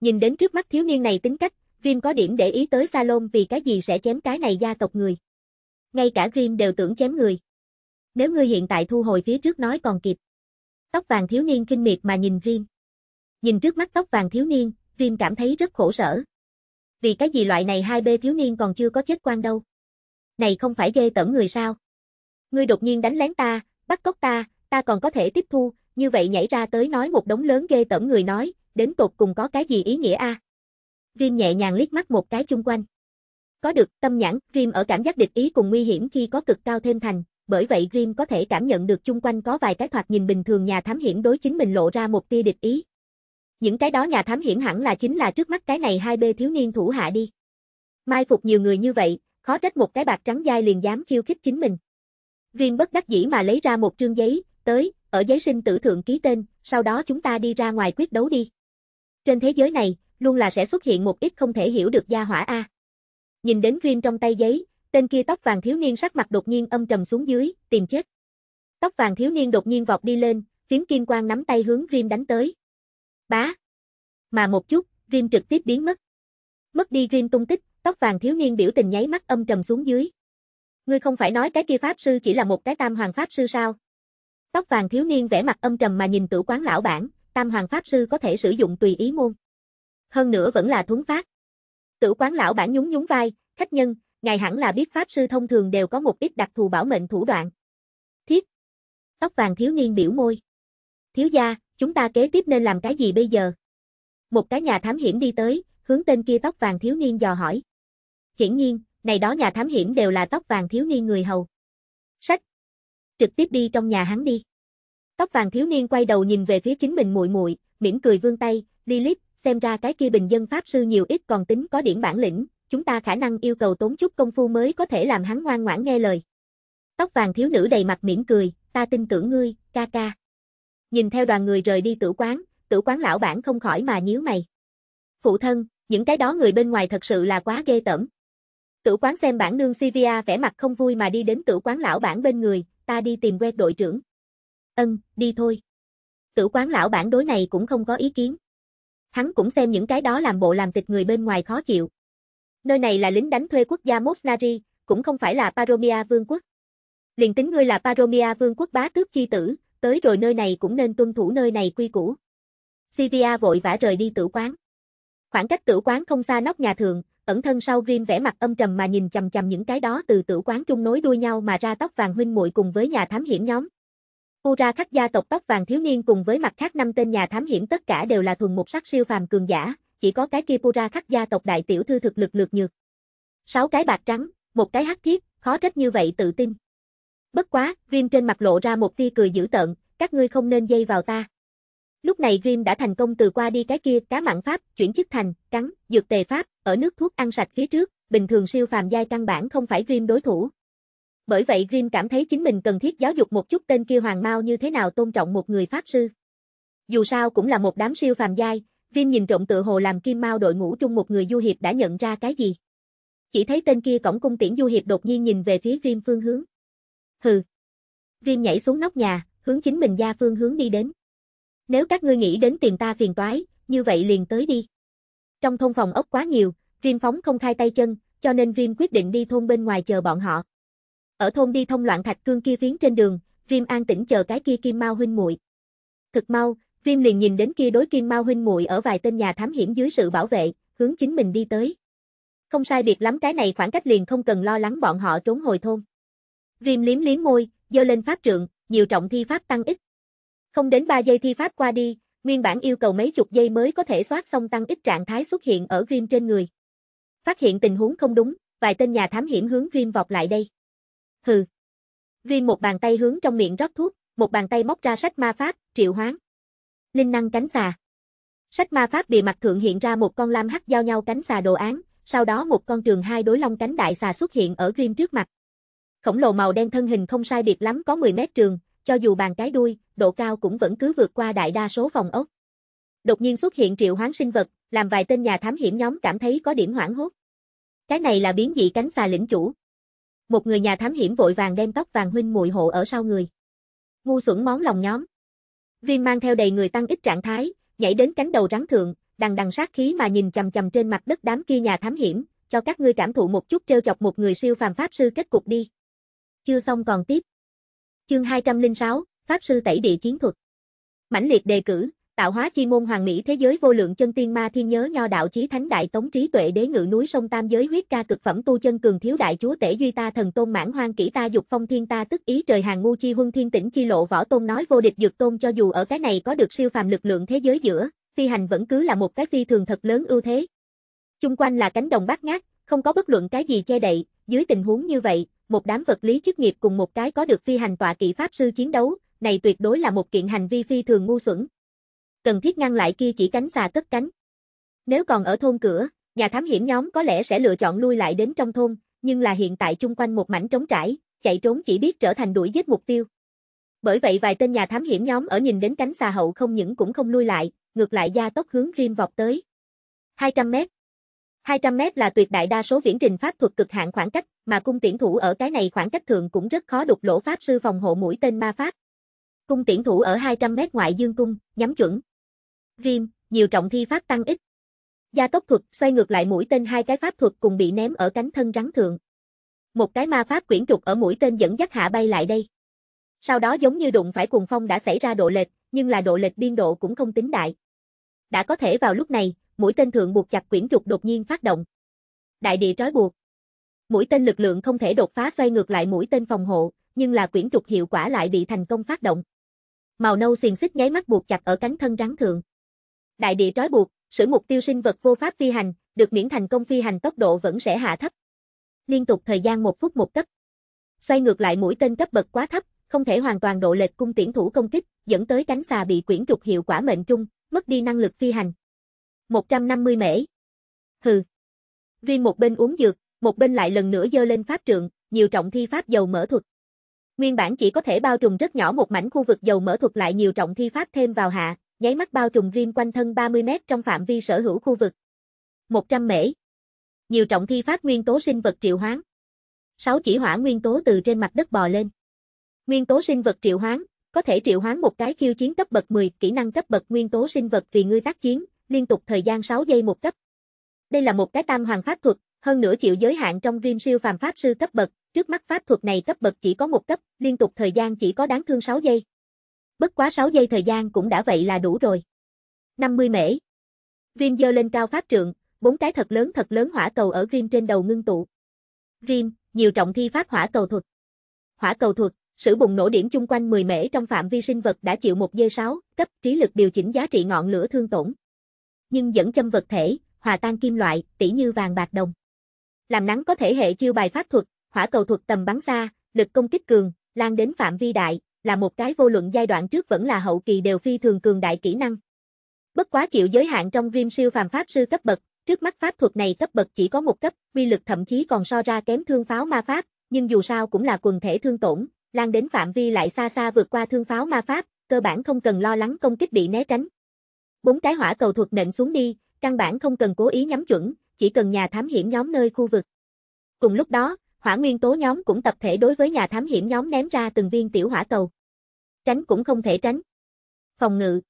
Nhìn đến trước mắt thiếu niên này tính cách, Viêm có điểm để ý tới Salon vì cái gì sẽ chém cái này gia tộc người. Ngay cả Rim đều tưởng chém người. Nếu ngươi hiện tại thu hồi phía trước nói còn kịp. Tóc vàng thiếu niên kinh miệt mà nhìn Rim. Nhìn trước mắt tóc vàng thiếu niên, Rim cảm thấy rất khổ sở. Vì cái gì loại này hai bê thiếu niên còn chưa có chết quan đâu này không phải ghê tởm người sao? Ngươi đột nhiên đánh lén ta, bắt cóc ta, ta còn có thể tiếp thu, như vậy nhảy ra tới nói một đống lớn ghê tởm người nói, đến tột cùng có cái gì ý nghĩa a? À? Rim nhẹ nhàng liếc mắt một cái chung quanh. Có được, tâm nhãn, Rim ở cảm giác địch ý cùng nguy hiểm khi có cực cao thêm thành, bởi vậy Rim có thể cảm nhận được chung quanh có vài cái thoạt nhìn bình thường nhà thám hiểm đối chính mình lộ ra một tia địch ý. Những cái đó nhà thám hiểm hẳn là chính là trước mắt cái này hai bê thiếu niên thủ hạ đi. Mai phục nhiều người như vậy, khó trách một cái bạc trắng dai liền dám khiêu khích chính mình. Riêng bất đắc dĩ mà lấy ra một trương giấy, tới, ở giấy sinh tử thượng ký tên, sau đó chúng ta đi ra ngoài quyết đấu đi. Trên thế giới này, luôn là sẽ xuất hiện một ít không thể hiểu được gia hỏa A. Nhìn đến Riêng trong tay giấy, tên kia tóc vàng thiếu niên sắc mặt đột nhiên âm trầm xuống dưới, tìm chết. Tóc vàng thiếu niên đột nhiên vọt đi lên, phiến kim quang nắm tay hướng Rim đánh tới. Bá. Mà một chút, Rim trực tiếp biến mất. Mất đi Rim tung tích, tóc vàng thiếu niên biểu tình nháy mắt âm trầm xuống dưới. Ngươi không phải nói cái kia pháp sư chỉ là một cái tam hoàng pháp sư sao? Tóc vàng thiếu niên vẻ mặt âm trầm mà nhìn tử quán lão bản, tam hoàng pháp sư có thể sử dụng tùy ý môn. Hơn nữa vẫn là thuấn phát. Tử quán lão bản nhún nhún vai, khách nhân, ngài hẳn là biết pháp sư thông thường đều có một ít đặc thù bảo mệnh thủ đoạn. Thiết. Tóc vàng thiếu niên biểu môi. Thiếu gia, chúng ta kế tiếp nên làm cái gì bây giờ? Một cái nhà thám hiểm đi tới, hướng tên kia tóc vàng thiếu niên dò hỏi. Hiển nhiên, này đó nhà thám hiểm đều là tóc vàng thiếu niên người hầu. Sách. Trực tiếp đi trong nhà hắn đi. Tóc vàng thiếu niên quay đầu nhìn về phía chính mình muội muội, mỉm cười vươn tay, Lilith, xem ra cái kia bình dân pháp sư nhiều ít còn tính có điểm bản lĩnh, chúng ta khả năng yêu cầu tốn chút công phu mới có thể làm hắn ngoan ngoãn nghe lời. Tóc vàng thiếu nữ đầy mặt mỉm cười, ta tin tưởng ngươi, ca ca. Nhìn theo đoàn người rời đi tử quán, tử quán lão bản không khỏi mà nhíu mày. Phụ thân, những cái đó người bên ngoài thật sự là quá ghê tởm. Tử quán xem bản nương Sivia vẻ mặt không vui mà đi đến tử quán lão bản bên người, ta đi tìm quen đội trưởng. Ân, đi thôi. Tử quán lão bản đối này cũng không có ý kiến. Hắn cũng xem những cái đó làm bộ làm tịch người bên ngoài khó chịu. Nơi này là lính đánh thuê quốc gia Mosnari, cũng không phải là Paromia vương quốc. Liền tính ngươi là Paromia vương quốc bá tước chi tử, tới rồi nơi này cũng nên tuân thủ nơi này quy củ. Sivia vội vã rời đi tử quán. Khoảng cách tử quán không xa nóc nhà thường, ẩn thân sau rim vẻ mặt âm trầm mà nhìn chầm chầm những cái đó từ tử quán trung nối đuôi nhau mà ra tóc vàng huynh muội cùng với nhà thám hiểm nhóm. Cô ra khắc gia tộc tóc vàng thiếu niên cùng với mặt khác năm tên nhà thám hiểm tất cả đều là thuần một sắc siêu phàm cường giả, chỉ có cái kia Pura khắc gia tộc đại tiểu thư thực lực lược nhược. Sáu cái bạc trắng, một cái hắc thiết, khó trách như vậy tự tin. Bất quá, Rim trên mặt lộ ra một tia cười dữ tợn, các ngươi không nên dây vào ta. Lúc này grim đã thành công từ qua đi cái kia cá mặn pháp, chuyển chức thành, cắn, dược tề pháp, ở nước thuốc ăn sạch phía trước, bình thường siêu phàm giai căn bản không phải grim đối thủ. Bởi vậy grim cảm thấy chính mình cần thiết giáo dục một chút tên kia Hoàng mau như thế nào tôn trọng một người pháp sư. Dù sao cũng là một đám siêu phàm giai, grim nhìn trộm tự hồ làm Kim mau đội ngũ chung một người du hiệp đã nhận ra cái gì. Chỉ thấy tên kia cổng cung tiễn du hiệp đột nhiên nhìn về phía grim phương hướng. Hừ. grim nhảy xuống nóc nhà, hướng chính mình gia phương hướng đi đến. Nếu các ngươi nghĩ đến tìm ta phiền toái, như vậy liền tới đi. Trong thôn phòng ốc quá nhiều, Rim phóng không khai tay chân, cho nên Rim quyết định đi thôn bên ngoài chờ bọn họ. Ở thôn đi thông loạn thạch cương kia phiến trên đường, Rim an tĩnh chờ cái kia Kim Mao huynh muội. thực mau, Rim liền nhìn đến kia đối Kim Mao huynh muội ở vài tên nhà thám hiểm dưới sự bảo vệ, hướng chính mình đi tới. Không sai biệt lắm cái này khoảng cách liền không cần lo lắng bọn họ trốn hồi thôn. Rim liếm liếm môi, giơ lên pháp trượng, nhiều trọng thi pháp tăng ít, không đến 3 giây thi pháp qua đi, nguyên bản yêu cầu mấy chục giây mới có thể soát xong tăng ít trạng thái xuất hiện ở Grim trên người. Phát hiện tình huống không đúng, vài tên nhà thám hiểm hướng Grim vọt lại đây. Hừ. Grim một bàn tay hướng trong miệng rót thuốc, một bàn tay móc ra sách ma pháp, triệu hoán. Linh năng cánh xà. Sách ma pháp bị mặt thượng hiện ra một con lam hắc giao nhau cánh xà đồ án, sau đó một con trường hai đối long cánh đại xà xuất hiện ở Grim trước mặt. Khổng lồ màu đen thân hình không sai biệt lắm có 10 mét trường, cho dù bàn cái đuôi, độ cao cũng vẫn cứ vượt qua đại đa số phòng ốc. Đột nhiên xuất hiện triệu hoán sinh vật, làm vài tên nhà thám hiểm nhóm cảm thấy có điểm hoảng hốt. Cái này là biến dị cánh xà lĩnh chủ. Một người nhà thám hiểm vội vàng đem tóc vàng huynh muội hộ ở sau người. Ngu xuẩn món lòng nhóm. Rim mang theo đầy người tăng ít trạng thái, nhảy đến cánh đầu rắn thượng, đằng đằng sát khí mà nhìn chầm chầm trên mặt đất đám kia nhà thám hiểm, cho các ngươi cảm thụ một chút treo chọc một người siêu phàm pháp sư kết cục đi. Chưa xong còn tiếp. Chương 206, Pháp sư tẩy địa chiến thuật. Mãnh liệt đề cử, tạo hóa chi môn hoàng mỹ thế giới vô lượng chân tiên ma thiên nhớ nho đạo chí thánh đại tống trí tuệ đế ngự núi sông tam giới huyết ca cực phẩm tu chân cường thiếu đại chúa tể duy ta thần tôn mãn hoang kỹ ta dục phong thiên ta tức ý trời hàng ngu chi huân thiên tỉnh chi lộ võ tôn nói vô địch dược tôn cho dù ở cái này có được siêu phàm lực lượng thế giới giữa, phi hành vẫn cứ là một cái phi thường thật lớn ưu thế. Chung quanh là cánh đồng bát ngát, không có bất luận cái gì che đậy, dưới tình huống như vậy, một đám vật lý chức nghiệp cùng một cái có được phi hành tọa kỵ pháp sư chiến đấu, này tuyệt đối là một kiện hành vi phi thường ngu xuẩn. Cần thiết ngăn lại kia chỉ cánh xà cất cánh. Nếu còn ở thôn cửa, nhà thám hiểm nhóm có lẽ sẽ lựa chọn lui lại đến trong thôn, nhưng là hiện tại chung quanh một mảnh trống trải, chạy trốn chỉ biết trở thành đuổi giết mục tiêu. Bởi vậy vài tên nhà thám hiểm nhóm ở nhìn đến cánh xà hậu không những cũng không lui lại, ngược lại gia tốc hướng rim vọt tới. 200 mét, 200m là tuyệt đại đa số viễn trình pháp thuật cực hạn khoảng cách, mà cung tiễn thủ ở cái này khoảng cách thường cũng rất khó đục lỗ pháp sư phòng hộ mũi tên ma pháp. Cung tiễn thủ ở 200m ngoại dương cung, nhắm chuẩn. Rim, nhiều trọng thi pháp tăng ít. Gia tốc thuật xoay ngược lại mũi tên hai cái pháp thuật cùng bị ném ở cánh thân rắn thượng. Một cái ma pháp quyển trục ở mũi tên dẫn dắt hạ bay lại đây. Sau đó giống như đụng phải cuồng phong đã xảy ra độ lệch, nhưng là độ lệch biên độ cũng không tính đại. Đã có thể vào lúc này, mũi tên thượng buộc chặt quyển trục đột nhiên phát động. Đại địa trói buộc. Mũi tên lực lượng không thể đột phá xoay ngược lại mũi tên phòng hộ, nhưng là quyển trục hiệu quả lại bị thành công phát động. Màu nâu xiềng xích nháy mắt buộc chặt ở cánh thân rắn thượng. Đại địa trói buộc, sử mục tiêu sinh vật vô pháp phi hành, được miễn thành công phi hành tốc độ vẫn sẽ hạ thấp. Liên tục thời gian một phút một cấp. Xoay ngược lại mũi tên cấp bậc quá thấp, không thể hoàn toàn độ lệch cung tiễn thủ công kích, dẫn tới cánh xà bị quyển trục hiệu quả mệnh trung, mất đi năng lực phi hành. 150 mễ. Hừ. Riêng một bên uống dược, một bên lại lần nữa dơ lên pháp trượng, nhiều trọng thi pháp dầu mở thuật. Nguyên bản chỉ có thể bao trùm rất nhỏ một mảnh khu vực dầu mở thuật lại nhiều trọng thi pháp thêm vào hạ, nháy mắt bao trùm riêng quanh thân 30 mét trong phạm vi sở hữu khu vực. 100 mễ. Nhiều trọng thi pháp nguyên tố sinh vật triệu hoán. Sáu chỉ hỏa nguyên tố từ trên mặt đất bò lên. Nguyên tố sinh vật triệu hoán, có thể triệu hoán một cái khiêu chiến cấp bậc 10, kỹ năng cấp bậc nguyên tố sinh vật vì ngươi tác chiến, liên tục thời gian 6 giây một cấp. Đây là một cái tam hoàng pháp thuật, hơn nữa chịu giới hạn trong Rim siêu phàm pháp sư cấp bậc, trước mắt pháp thuật này cấp bậc chỉ có một cấp, liên tục thời gian chỉ có đáng thương 6 giây. Bất quá 6 giây thời gian cũng đã vậy là đủ rồi. 50 mễ. Rim giơ lên cao pháp trượng, bốn cái thật lớn thật lớn hỏa cầu ở Rim trên đầu ngưng tụ. Rim, nhiều trọng thi phát hỏa cầu thuật. Hỏa cầu thuật, sử bùng nổ điểm chung quanh 10 mễ trong phạm vi sinh vật đã chịu một dây 6, cấp trí lực điều chỉnh giá trị ngọn lửa thương tổn nhưng vẫn châm vật thể, hòa tan kim loại, tỉ như vàng bạc đồng. Làm nắng có thể hệ chiêu bài pháp thuật, hỏa cầu thuật tầm bắn xa, lực công kích cường, lan đến phạm vi đại, là một cái vô luận giai đoạn trước vẫn là hậu kỳ đều phi thường cường đại kỹ năng. Bất quá chịu giới hạn trong Rim siêu phàm pháp sư cấp bậc, trước mắt pháp thuật này cấp bậc chỉ có một cấp, uy lực thậm chí còn so ra kém thương pháo ma pháp, nhưng dù sao cũng là quần thể thương tổn, lan đến phạm vi lại xa xa vượt qua thương pháo ma pháp, cơ bản không cần lo lắng công kích bị né tránh, Bốn cái hỏa cầu thuật nện xuống đi, căn bản không cần cố ý nhắm chuẩn, chỉ cần nhà thám hiểm nhóm nơi khu vực. Cùng lúc đó, hỏa nguyên tố nhóm cũng tập thể đối với nhà thám hiểm nhóm ném ra từng viên tiểu hỏa cầu. Tránh cũng không thể tránh. Phòng ngự.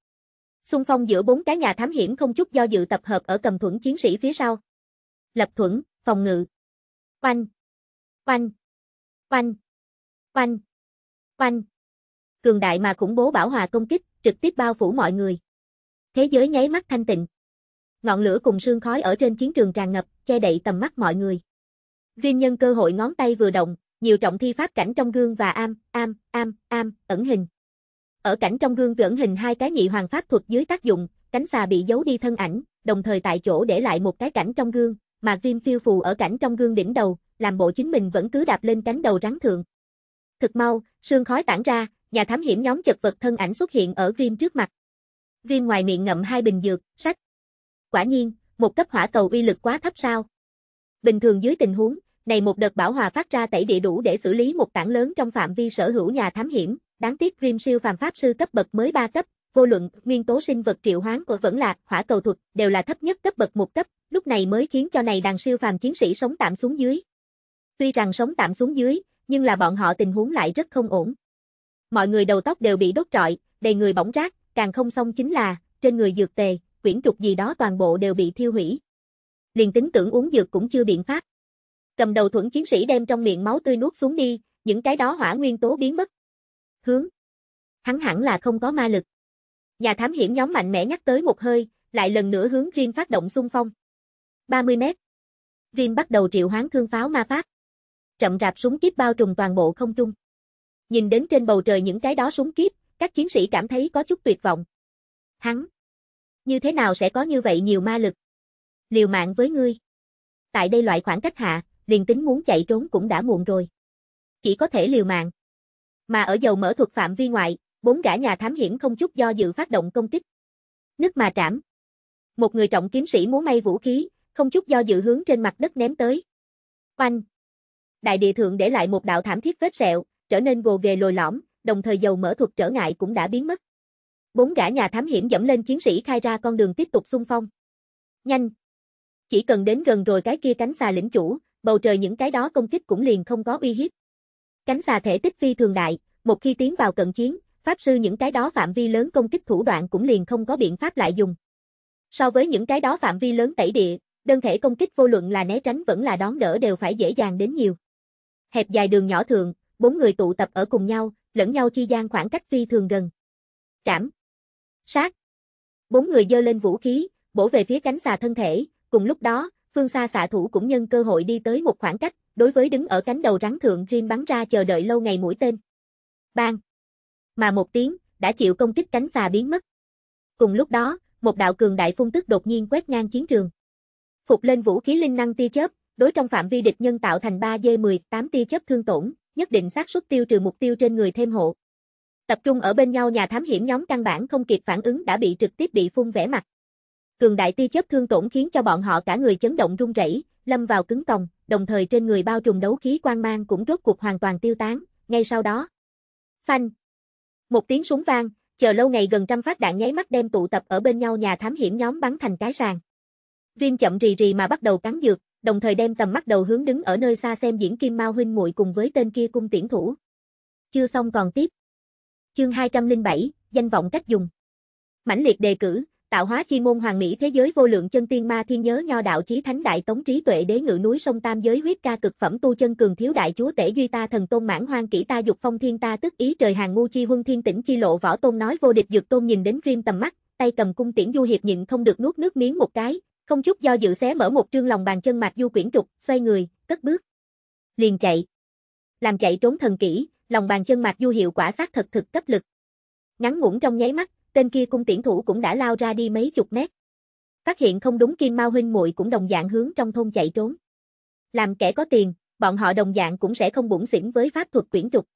Xung phong giữa bốn cái nhà thám hiểm không chút do dự tập hợp ở cầm thuẫn chiến sĩ phía sau. Lập thuẫn, phòng ngự. Oanh. Oanh. Oanh. Oanh. Oanh. Cường đại mà khủng bố bảo hòa công kích, trực tiếp bao phủ mọi người. Thế giới nháy mắt thanh tịnh. Ngọn lửa cùng sương khói ở trên chiến trường tràn ngập, che đậy tầm mắt mọi người. Rim nhân cơ hội ngón tay vừa động, nhiều trọng thi pháp cảnh trong gương và am, am, am, am, ẩn hình. Ở cảnh trong gương ẩn hình hai cái nhị hoàng pháp thuật dưới tác dụng, cánh xà bị giấu đi thân ảnh, đồng thời tại chỗ để lại một cái cảnh trong gương, mà Grim phiêu phù ở cảnh trong gương đỉnh đầu, làm bộ chính mình vẫn cứ đạp lên cánh đầu rắn thượng. Thực mau, sương khói tản ra, nhà thám hiểm nhóm chật vật thân ảnh xuất hiện ở Grim trước mặt riêng ngoài miệng ngậm hai bình dược, sách. Quả nhiên, một cấp hỏa cầu uy lực quá thấp sao. Bình thường dưới tình huống, này một đợt bảo hòa phát ra tẩy địa đủ để xử lý một tảng lớn trong phạm vi sở hữu nhà thám hiểm, đáng tiếc Grim siêu phàm pháp sư cấp bậc mới 3 cấp, vô luận nguyên tố sinh vật triệu hoán của vẫn là hỏa cầu thuật đều là thấp nhất cấp bậc một cấp, lúc này mới khiến cho này đàn siêu phàm chiến sĩ sống tạm xuống dưới. Tuy rằng sống tạm xuống dưới, nhưng là bọn họ tình huống lại rất không ổn. Mọi người đầu tóc đều bị đốt trọi, đầy người bỏng rác, càng không xong chính là, trên người dược tề, quyển trục gì đó toàn bộ đều bị thiêu hủy. Liền tính tưởng uống dược cũng chưa biện pháp. Cầm đầu thuẫn chiến sĩ đem trong miệng máu tươi nuốt xuống đi, những cái đó hỏa nguyên tố biến mất. Hướng. Hắn hẳn là không có ma lực. Nhà thám hiểm nhóm mạnh mẽ nhắc tới một hơi, lại lần nữa hướng Rim phát động xung phong. 30 mét. Rim bắt đầu triệu hoán thương pháo ma pháp. Trậm rạp súng kiếp bao trùm toàn bộ không trung. Nhìn đến trên bầu trời những cái đó súng kiếp, các chiến sĩ cảm thấy có chút tuyệt vọng. Hắn. Như thế nào sẽ có như vậy nhiều ma lực? Liều mạng với ngươi. Tại đây loại khoảng cách hạ, liền tính muốn chạy trốn cũng đã muộn rồi. Chỉ có thể liều mạng. Mà ở dầu mở thuật phạm vi ngoại, bốn gã nhà thám hiểm không chút do dự phát động công kích. Nước mà trảm. Một người trọng kiếm sĩ múa may vũ khí, không chút do dự hướng trên mặt đất ném tới. Oanh. Đại địa thượng để lại một đạo thảm thiết vết sẹo, trở nên gồ ghề lồi lõm, đồng thời dầu mỡ thuật trở ngại cũng đã biến mất. Bốn gã nhà thám hiểm dẫm lên chiến sĩ khai ra con đường tiếp tục xung phong. Nhanh! Chỉ cần đến gần rồi cái kia cánh xà lĩnh chủ, bầu trời những cái đó công kích cũng liền không có uy hiếp. Cánh xà thể tích phi thường đại, một khi tiến vào cận chiến, pháp sư những cái đó phạm vi lớn công kích thủ đoạn cũng liền không có biện pháp lại dùng. So với những cái đó phạm vi lớn tẩy địa, đơn thể công kích vô luận là né tránh vẫn là đón đỡ đều phải dễ dàng đến nhiều. Hẹp dài đường nhỏ thường, bốn người tụ tập ở cùng nhau, lẫn nhau chi gian khoảng cách phi thường gần. Trảm. Sát. Bốn người dơ lên vũ khí, bổ về phía cánh xà thân thể, cùng lúc đó, phương xa xạ thủ cũng nhân cơ hội đi tới một khoảng cách, đối với đứng ở cánh đầu rắn thượng rim bắn ra chờ đợi lâu ngày mũi tên. Bang. Mà một tiếng, đã chịu công kích cánh xà biến mất. Cùng lúc đó, một đạo cường đại phun tức đột nhiên quét ngang chiến trường. Phục lên vũ khí linh năng tia chớp, đối trong phạm vi địch nhân tạo thành 3D18 tia chớp thương tổn, nhất định xác suất tiêu trừ mục tiêu trên người thêm hộ. Tập trung ở bên nhau nhà thám hiểm nhóm căn bản không kịp phản ứng đã bị trực tiếp bị phun vẽ mặt. Cường đại tia chớp thương tổn khiến cho bọn họ cả người chấn động rung rẩy, lâm vào cứng còng, đồng thời trên người bao trùm đấu khí quang mang cũng rốt cuộc hoàn toàn tiêu tán, ngay sau đó. Phanh. Một tiếng súng vang, chờ lâu ngày gần trăm phát đạn nháy mắt đem tụ tập ở bên nhau nhà thám hiểm nhóm bắn thành cái sàn. Rim chậm rì rì mà bắt đầu cắn dược, đồng thời đem tầm mắt đầu hướng đứng ở nơi xa xem diễn Kim Mao huynh muội cùng với tên kia cung tiễn thủ. Chưa xong còn tiếp. Chương 207, danh vọng cách dùng. Mãnh liệt đề cử, tạo hóa chi môn hoàng mỹ thế giới vô lượng chân tiên ma thiên nhớ nho đạo chí thánh đại tống trí tuệ đế ngự núi sông tam giới huyết ca cực phẩm tu chân cường thiếu đại chúa tể duy ta thần tôn mãn hoang kỹ ta dục phong thiên ta tức ý trời hàng ngu chi huân thiên tỉnh chi lộ võ tôn nói vô địch dược tôn nhìn đến riêng tầm mắt tay cầm cung tiễn du hiệp nhịn không được nuốt nước miếng một cái không chút do dự xé mở một trương lòng bàn chân mạc du quyển trục, xoay người, cất bước. Liền chạy. Làm chạy trốn thần kỹ, lòng bàn chân mạc du hiệu quả xác thật thực cấp lực. Ngắn ngủn trong nháy mắt, tên kia cung tiễn thủ cũng đã lao ra đi mấy chục mét. Phát hiện không đúng Kim Mao huynh muội cũng đồng dạng hướng trong thôn chạy trốn. Làm kẻ có tiền, bọn họ đồng dạng cũng sẽ không bủn xỉn với pháp thuật quyển trục.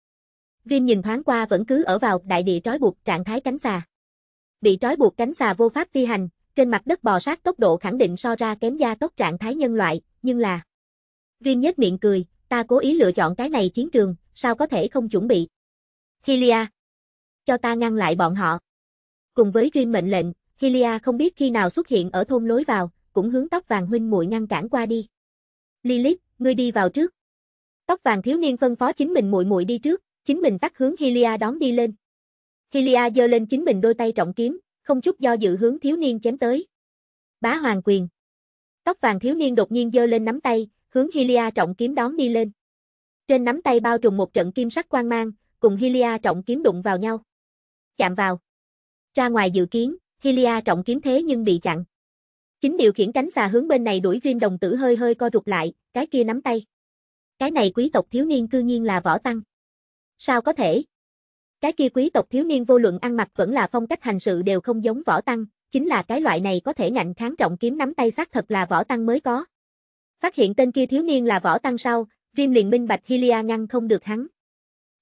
Rim nhìn thoáng qua vẫn cứ ở vào đại địa trói buộc trạng thái cánh xà. Bị trói buộc cánh xà vô pháp phi hành, trên mặt đất bò sát tốc độ khẳng định so ra kém gia tốc trạng thái nhân loại, nhưng là... Rin nhếch miệng cười, ta cố ý lựa chọn cái này chiến trường, sao có thể không chuẩn bị. Hylia! Cho ta ngăn lại bọn họ. Cùng với Rin mệnh lệnh, Hylia không biết khi nào xuất hiện ở thôn lối vào, cũng hướng tóc vàng huynh muội ngăn cản qua đi. Lilith, ngươi đi vào trước. Tóc vàng thiếu niên phân phó chính mình muội muội đi trước, chính mình tắt hướng Hylia đón đi lên. Hylia giơ lên chính mình đôi tay trọng kiếm, không chút do dự hướng thiếu niên chém tới. Bá hoàng quyền. Tóc vàng thiếu niên đột nhiên giơ lên nắm tay, hướng Hylia trọng kiếm đón đi lên. Trên nắm tay bao trùm một trận kim sắc quang mang, cùng Hylia trọng kiếm đụng vào nhau. Chạm vào. Ra ngoài dự kiến, Hylia trọng kiếm thế nhưng bị chặn. Chính điều khiển cánh xà hướng bên này đuổi Rim đồng tử hơi hơi co rụt lại, cái kia nắm tay. Cái này quý tộc thiếu niên cư nhiên là võ tăng. Sao có thể? Cái kia quý tộc thiếu niên vô luận ăn mặc vẫn là phong cách hành sự đều không giống võ tăng, chính là cái loại này có thể ngạnh kháng trọng kiếm nắm tay xác thật là võ tăng mới có. Phát hiện tên kia thiếu niên là võ tăng sau, Rim liền minh bạch Hylia ngăn không được hắn.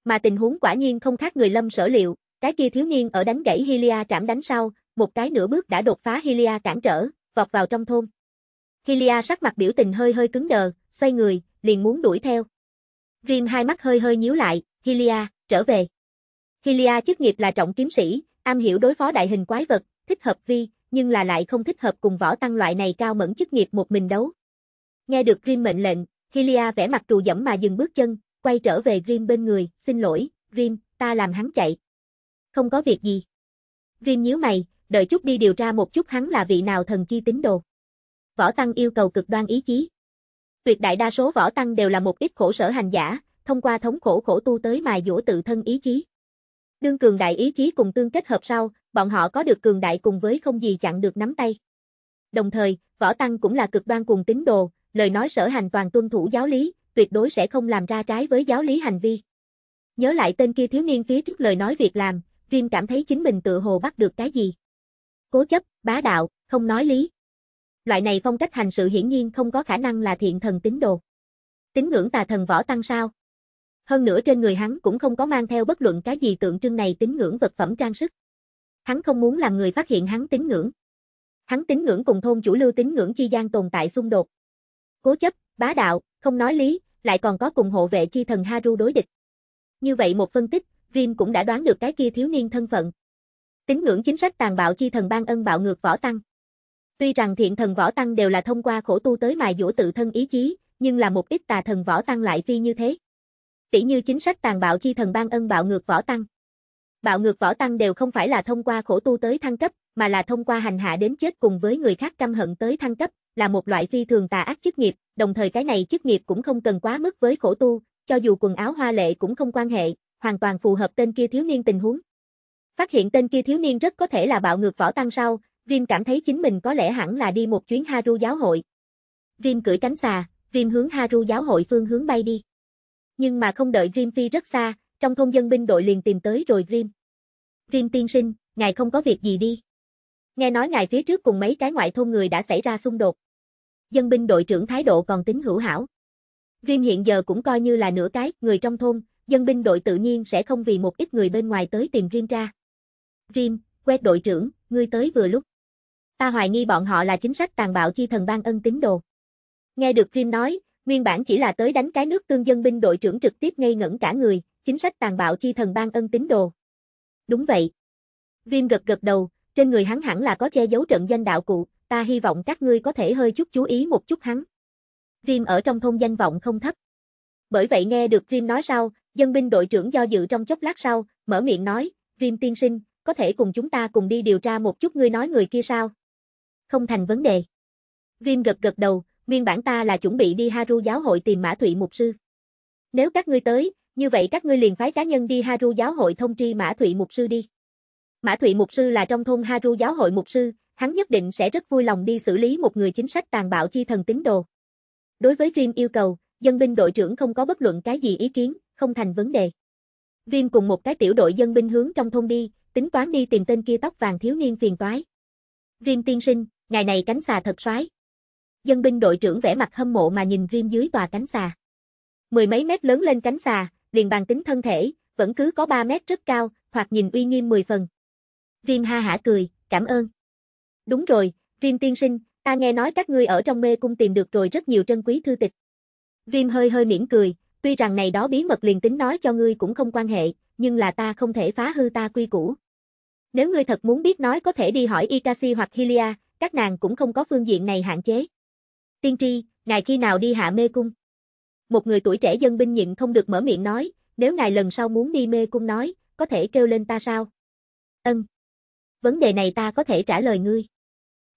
Mà tình huống quả nhiên không khác người lâm sở liệu, cái kia thiếu niên ở đánh gãy Hylia trảm đánh sau, một cái nửa bước đã đột phá Hylia cản trở, vọt vào trong thôn. Hylia sắc mặt biểu tình hơi hơi cứng đờ, xoay người, liền muốn đuổi theo. Rim hai mắt hơi hơi nhíu lại, Hylia, trở về. Hylia chức nghiệp là trọng kiếm sĩ, am hiểu đối phó đại hình quái vật, thích hợp vi, nhưng là lại không thích hợp cùng võ tăng loại này cao mẫn chức nghiệp một mình đấu. Nghe được Grim mệnh lệnh, Hylia vẻ mặt trù dẫm mà dừng bước chân, quay trở về Grim bên người, xin lỗi, Grim, ta làm hắn chạy. Không có việc gì. Grim nhíu mày, đợi chút đi điều tra một chút hắn là vị nào thần chi tín đồ. Võ tăng yêu cầu cực đoan ý chí. Tuyệt đại đa số võ tăng đều là một ít khổ sở hành giả, thông qua thống khổ khổ tu tới mài dũa tự thân ý chí. Đương cường đại ý chí cùng tương kết hợp sau, bọn họ có được cường đại cùng với không gì chặn được nắm tay. Đồng thời, võ tăng cũng là cực đoan cùng tín đồ, lời nói sở hành toàn tuân thủ giáo lý, tuyệt đối sẽ không làm ra trái với giáo lý hành vi. Nhớ lại tên kia thiếu niên phía trước lời nói việc làm, Rim cảm thấy chính mình tự hồ bắt được cái gì. Cố chấp, bá đạo, không nói lý. Loại này phong cách hành sự hiển nhiên không có khả năng là thiện thần tín đồ. Tính ngưỡng tà thần võ tăng sao? hơn nữa trên người hắn cũng không có mang theo bất luận cái gì tượng trưng này tín ngưỡng vật phẩm trang sức. Hắn không muốn làm người phát hiện hắn tín ngưỡng. Hắn tín ngưỡng cùng thôn chủ lưu tín ngưỡng chi gian tồn tại xung đột. Cố chấp, bá đạo, không nói lý, lại còn có cùng hộ vệ chi thần Haru đối địch. Như vậy một phân tích, Rim cũng đã đoán được cái kia thiếu niên thân phận. Tín ngưỡng chính sách tàn bạo chi thần ban ân bạo ngược võ tăng. Tuy rằng thiện thần võ tăng đều là thông qua khổ tu tới mài dũa tự thân ý chí, nhưng là một ít tà thần võ tăng lại phi như thế tỉ như chính sách tàn bạo chi thần ban ân bạo ngược võ tăng. Bạo ngược võ tăng đều không phải là thông qua khổ tu tới thăng cấp, mà là thông qua hành hạ đến chết cùng với người khác căm hận tới thăng cấp, là một loại phi thường tà ác chức nghiệp, đồng thời cái này chức nghiệp cũng không cần quá mức với khổ tu, cho dù quần áo hoa lệ cũng không quan hệ, hoàn toàn phù hợp tên kia thiếu niên tình huống. Phát hiện tên kia thiếu niên rất có thể là bạo ngược võ tăng sau, Rim cảm thấy chính mình có lẽ hẳn là đi một chuyến Haru giáo hội. Rim cưỡi cánh xà, Rim hướng Haru giáo hội phương hướng bay đi nhưng mà không đợi Rim phi rất xa, trong thôn dân binh đội liền tìm tới rồi Rim. Rim tiên sinh, ngài không có việc gì đi. Nghe nói ngài phía trước cùng mấy cái ngoại thôn người đã xảy ra xung đột. Dân binh đội trưởng thái độ còn tính hữu hảo. Rim hiện giờ cũng coi như là nửa cái, người trong thôn, dân binh đội tự nhiên sẽ không vì một ít người bên ngoài tới tìm Rim ra. Rim, quét đội trưởng, ngươi tới vừa lúc. Ta hoài nghi bọn họ là chính sách tàn bạo chi thần ban ân tín đồ. Nghe được Rim nói, Nguyên bản chỉ là tới đánh cái nước tương dân binh đội trưởng trực tiếp ngây ngẩn cả người, chính sách tàn bạo chi thần ban ân tín đồ. Đúng vậy. Viêm gật gật đầu, trên người hắn hẳn là có che giấu trận danh đạo cụ, ta hy vọng các ngươi có thể hơi chút chú ý một chút hắn. Rim ở trong thôn danh vọng không thấp. Bởi vậy nghe được Rim nói sau, dân binh đội trưởng do dự trong chốc lát sau, mở miệng nói, Rim tiên sinh, có thể cùng chúng ta cùng đi điều tra một chút ngươi nói người kia sao? Không thành vấn đề. Rim gật gật đầu, nguyên bản ta là chuẩn bị đi Haru giáo hội tìm Mã Thụy mục sư. Nếu các ngươi tới, như vậy các ngươi liền phái cá nhân đi Haru giáo hội thông tri Mã Thụy mục sư đi. Mã Thụy mục sư là trong thôn Haru giáo hội mục sư, hắn nhất định sẽ rất vui lòng đi xử lý một người chính sách tàn bạo chi thần tín đồ. Đối với Rim yêu cầu, dân binh đội trưởng không có bất luận cái gì ý kiến, không thành vấn đề. Rim cùng một cái tiểu đội dân binh hướng trong thôn đi, tính toán đi tìm tên kia tóc vàng thiếu niên phiền toái. Rim tiên sinh, ngày này cánh xà thật soái dân binh đội trưởng vẻ mặt hâm mộ mà nhìn Rim dưới tòa cánh xà. Mười mấy mét lớn lên cánh xà, liền bàn tính thân thể, vẫn cứ có 3 mét rất cao, hoặc nhìn uy nghiêm 10 phần. Rim ha hả cười, cảm ơn. Đúng rồi, Rim tiên sinh, ta nghe nói các ngươi ở trong mê cung tìm được rồi rất nhiều trân quý thư tịch. Rim hơi hơi mỉm cười, tuy rằng này đó bí mật liền tính nói cho ngươi cũng không quan hệ, nhưng là ta không thể phá hư ta quy củ. Nếu ngươi thật muốn biết nói có thể đi hỏi Ikasi hoặc Hilia, các nàng cũng không có phương diện này hạn chế. Tiên tri, ngài khi nào đi hạ mê cung? Một người tuổi trẻ dân binh nhịn không được mở miệng nói, nếu ngài lần sau muốn đi mê cung nói, có thể kêu lên ta sao? Ân. Vấn đề này ta có thể trả lời ngươi.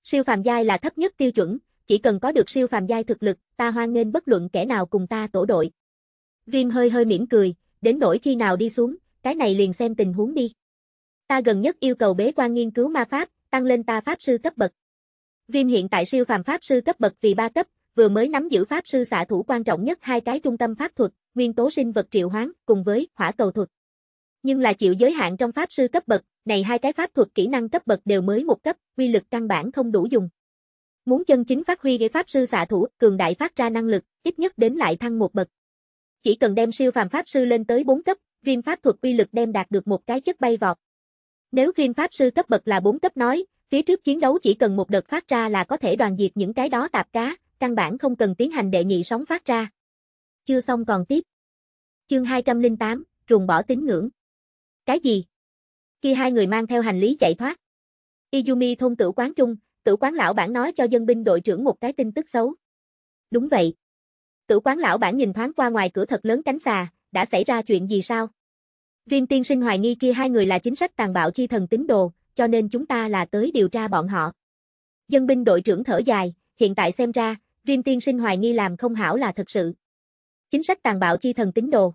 Siêu phàm giai là thấp nhất tiêu chuẩn, chỉ cần có được siêu phàm giai thực lực, ta hoan nghênh bất luận kẻ nào cùng ta tổ đội. Rim hơi hơi mỉm cười, đến nỗi khi nào đi xuống, cái này liền xem tình huống đi. Ta gần nhất yêu cầu bế quan nghiên cứu ma pháp, tăng lên ta pháp sư cấp bậc. Rim hiện tại siêu phàm pháp sư cấp bậc vì ba cấp, vừa mới nắm giữ pháp sư xạ thủ quan trọng nhất hai cái trung tâm pháp thuật, nguyên tố sinh vật triệu hoán cùng với hỏa cầu thuật. Nhưng là chịu giới hạn trong pháp sư cấp bậc, này hai cái pháp thuật kỹ năng cấp bậc đều mới một cấp, uy lực căn bản không đủ dùng. Muốn chân chính phát huy gây pháp sư xạ thủ, cường đại phát ra năng lực, ít nhất đến lại thăng một bậc. Chỉ cần đem siêu phàm pháp sư lên tới 4 cấp, Rim pháp thuật uy lực đem đạt được một cái chất bay vọt. Nếu Rim pháp sư cấp bậc là 4 cấp nói, Phía trước chiến đấu chỉ cần một đợt phát ra là có thể đoàn diệt những cái đó tạp cá, căn bản không cần tiến hành đệ nhị sóng phát ra. Chưa xong còn tiếp. Chương 208, trùng bỏ tín ngưỡng. Cái gì? Khi hai người mang theo hành lý chạy thoát. Izumi thôn tử quán trung, tử quán lão bản nói cho dân binh đội trưởng một cái tin tức xấu. Đúng vậy. Tử quán lão bản nhìn thoáng qua ngoài cửa thật lớn cánh xà, đã xảy ra chuyện gì sao? Rim tiên sinh hoài nghi kia hai người là chính sách tàn bạo chi thần tín đồ, cho nên chúng ta là tới điều tra bọn họ. Dân binh đội trưởng thở dài, hiện tại xem ra, Rim tiên sinh hoài nghi làm không hảo là thật sự. Chính sách tàn bạo chi thần tín đồ.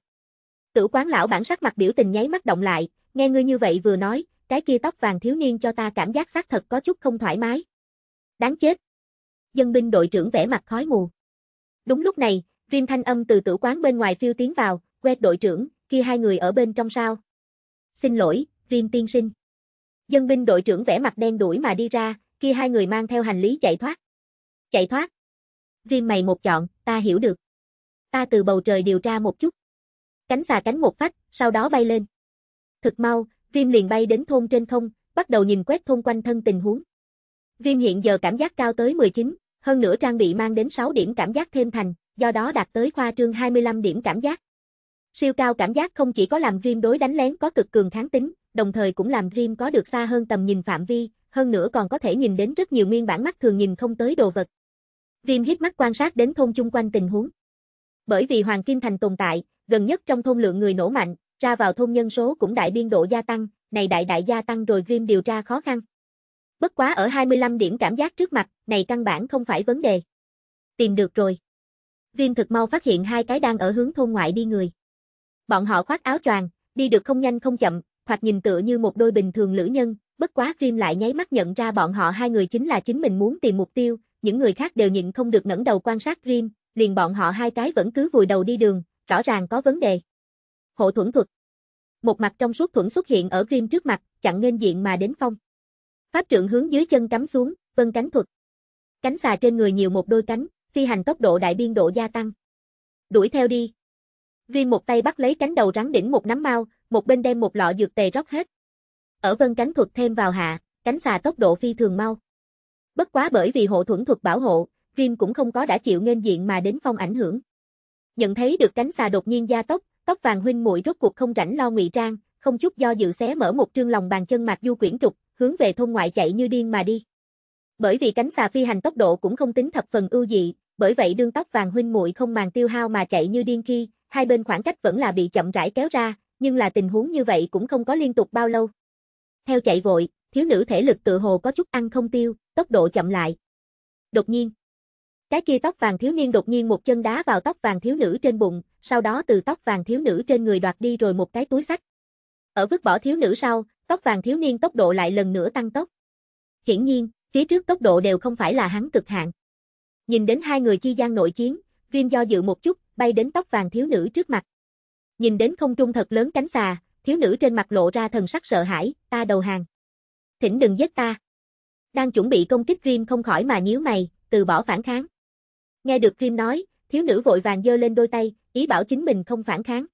Tử quán lão bản sắc mặt biểu tình nháy mắt động lại, nghe ngươi như vậy vừa nói, cái kia tóc vàng thiếu niên cho ta cảm giác xác thật có chút không thoải mái. Đáng chết. Dân binh đội trưởng vẻ mặt khói mù. Đúng lúc này, Rim thanh âm từ tử quán bên ngoài phiêu tiến vào, quét đội trưởng, kia hai người ở bên trong sao. Xin lỗi, Rim tiên sinh. Dân binh đội trưởng vẽ mặt đen đuổi mà đi ra, kia hai người mang theo hành lý chạy thoát. Chạy thoát. Rim mày một chọn, ta hiểu được. Ta từ bầu trời điều tra một chút. Cánh xà cánh một phát, sau đó bay lên. Thực mau, Rim liền bay đến thôn trên không, bắt đầu nhìn quét thôn quanh thân tình huống. Rim hiện giờ cảm giác cao tới 19, hơn nữa trang bị mang đến 6 điểm cảm giác thêm thành, do đó đạt tới khoa trương 25 điểm cảm giác. Siêu cao cảm giác không chỉ có làm Rim đối đánh lén có cực cường kháng tính, đồng thời cũng làm Dream có được xa hơn tầm nhìn phạm vi, hơn nữa còn có thể nhìn đến rất nhiều nguyên bản mắt thường nhìn không tới đồ vật. Dream hít mắt quan sát đến thôn chung quanh tình huống. Bởi vì Hoàng Kim Thành tồn tại, gần nhất trong thôn lượng người nổ mạnh, ra vào thôn nhân số cũng đại biên độ gia tăng, này đại đại gia tăng rồi Dream điều tra khó khăn. Bất quá ở 25 điểm cảm giác trước mặt, này căn bản không phải vấn đề. Tìm được rồi. Dream thực mau phát hiện hai cái đang ở hướng thôn ngoại đi người. Bọn họ khoác áo choàng, đi được không nhanh không chậm, thoạt nhìn tựa như một đôi bình thường nữ nhân, bất quá Grim lại nháy mắt nhận ra bọn họ hai người chính là chính mình muốn tìm mục tiêu, những người khác đều nhịn không được ngẩng đầu quan sát Grim, liền bọn họ hai cái vẫn cứ vùi đầu đi đường, rõ ràng có vấn đề. Hộ thuẫn thuật Một mặt trong suốt thuẫn xuất hiện ở Grim trước mặt, chặn nên diện mà đến phong. Pháp trượng hướng dưới chân cắm xuống, vân cánh thuật. Cánh xà trên người nhiều một đôi cánh, phi hành tốc độ đại biên độ gia tăng. Đuổi theo đi. Grim một tay bắt lấy cánh đầu rắn đỉnh một nắm mau, một bên đem một lọ dược tề rót hết. Ở vân cánh thuật thêm vào hạ, cánh xà tốc độ phi thường mau. Bất quá bởi vì hộ thuẫn thuật bảo hộ, Rim cũng không có đã chịu nên diện mà đến phong ảnh hưởng. Nhận thấy được cánh xà đột nhiên gia tốc, tóc vàng huynh muội rốt cuộc không rảnh lo ngụy trang, không chút do dự xé mở một trương lòng bàn chân mạc du quyển trục, hướng về thôn ngoại chạy như điên mà đi. Bởi vì cánh xà phi hành tốc độ cũng không tính thập phần ưu dị, bởi vậy đương tóc vàng huynh muội không màng tiêu hao mà chạy như điên khi, hai bên khoảng cách vẫn là bị chậm rãi kéo ra, nhưng là tình huống như vậy cũng không có liên tục bao lâu. Theo chạy vội, thiếu nữ thể lực tự hồ có chút ăn không tiêu, tốc độ chậm lại. Đột nhiên, cái kia tóc vàng thiếu niên đột nhiên một chân đá vào tóc vàng thiếu nữ trên bụng, sau đó từ tóc vàng thiếu nữ trên người đoạt đi rồi một cái túi sách. Ở vứt bỏ thiếu nữ sau, tóc vàng thiếu niên tốc độ lại lần nữa tăng tốc. Hiển nhiên, phía trước tốc độ đều không phải là hắn cực hạn. Nhìn đến hai người chi gian nội chiến, viêm do dự một chút, bay đến tóc vàng thiếu nữ trước mặt nhìn đến không trung thật lớn cánh xà, thiếu nữ trên mặt lộ ra thần sắc sợ hãi, ta đầu hàng. Thỉnh đừng giết ta. Đang chuẩn bị công kích Rim không khỏi mà nhíu mày, từ bỏ phản kháng. Nghe được Rim nói, thiếu nữ vội vàng giơ lên đôi tay, ý bảo chính mình không phản kháng.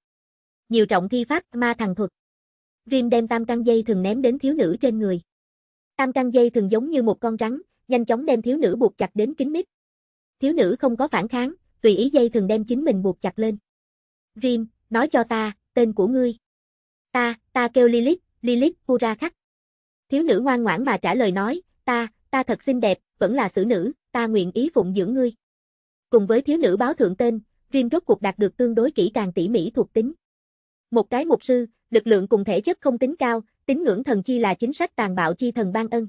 Nhiều trọng thi pháp ma thần thuật. Rim đem tam căn dây thường ném đến thiếu nữ trên người. Tam căn dây thường giống như một con rắn, nhanh chóng đem thiếu nữ buộc chặt đến kín mít. Thiếu nữ không có phản kháng, tùy ý dây thường đem chính mình buộc chặt lên. Rim, nói cho ta, tên của ngươi. Ta, ta kêu Lilith, Lilith Hura khắc. Thiếu nữ ngoan ngoãn mà trả lời nói, ta, ta thật xinh đẹp, vẫn là xử nữ, ta nguyện ý phụng dưỡng ngươi. Cùng với thiếu nữ báo thượng tên, rim rốt cuộc đạt được tương đối kỹ càng tỉ mỉ thuộc tính. Một cái mục sư, lực lượng cùng thể chất không tính cao, tín ngưỡng thần chi là chính sách tàn bạo chi thần ban ân.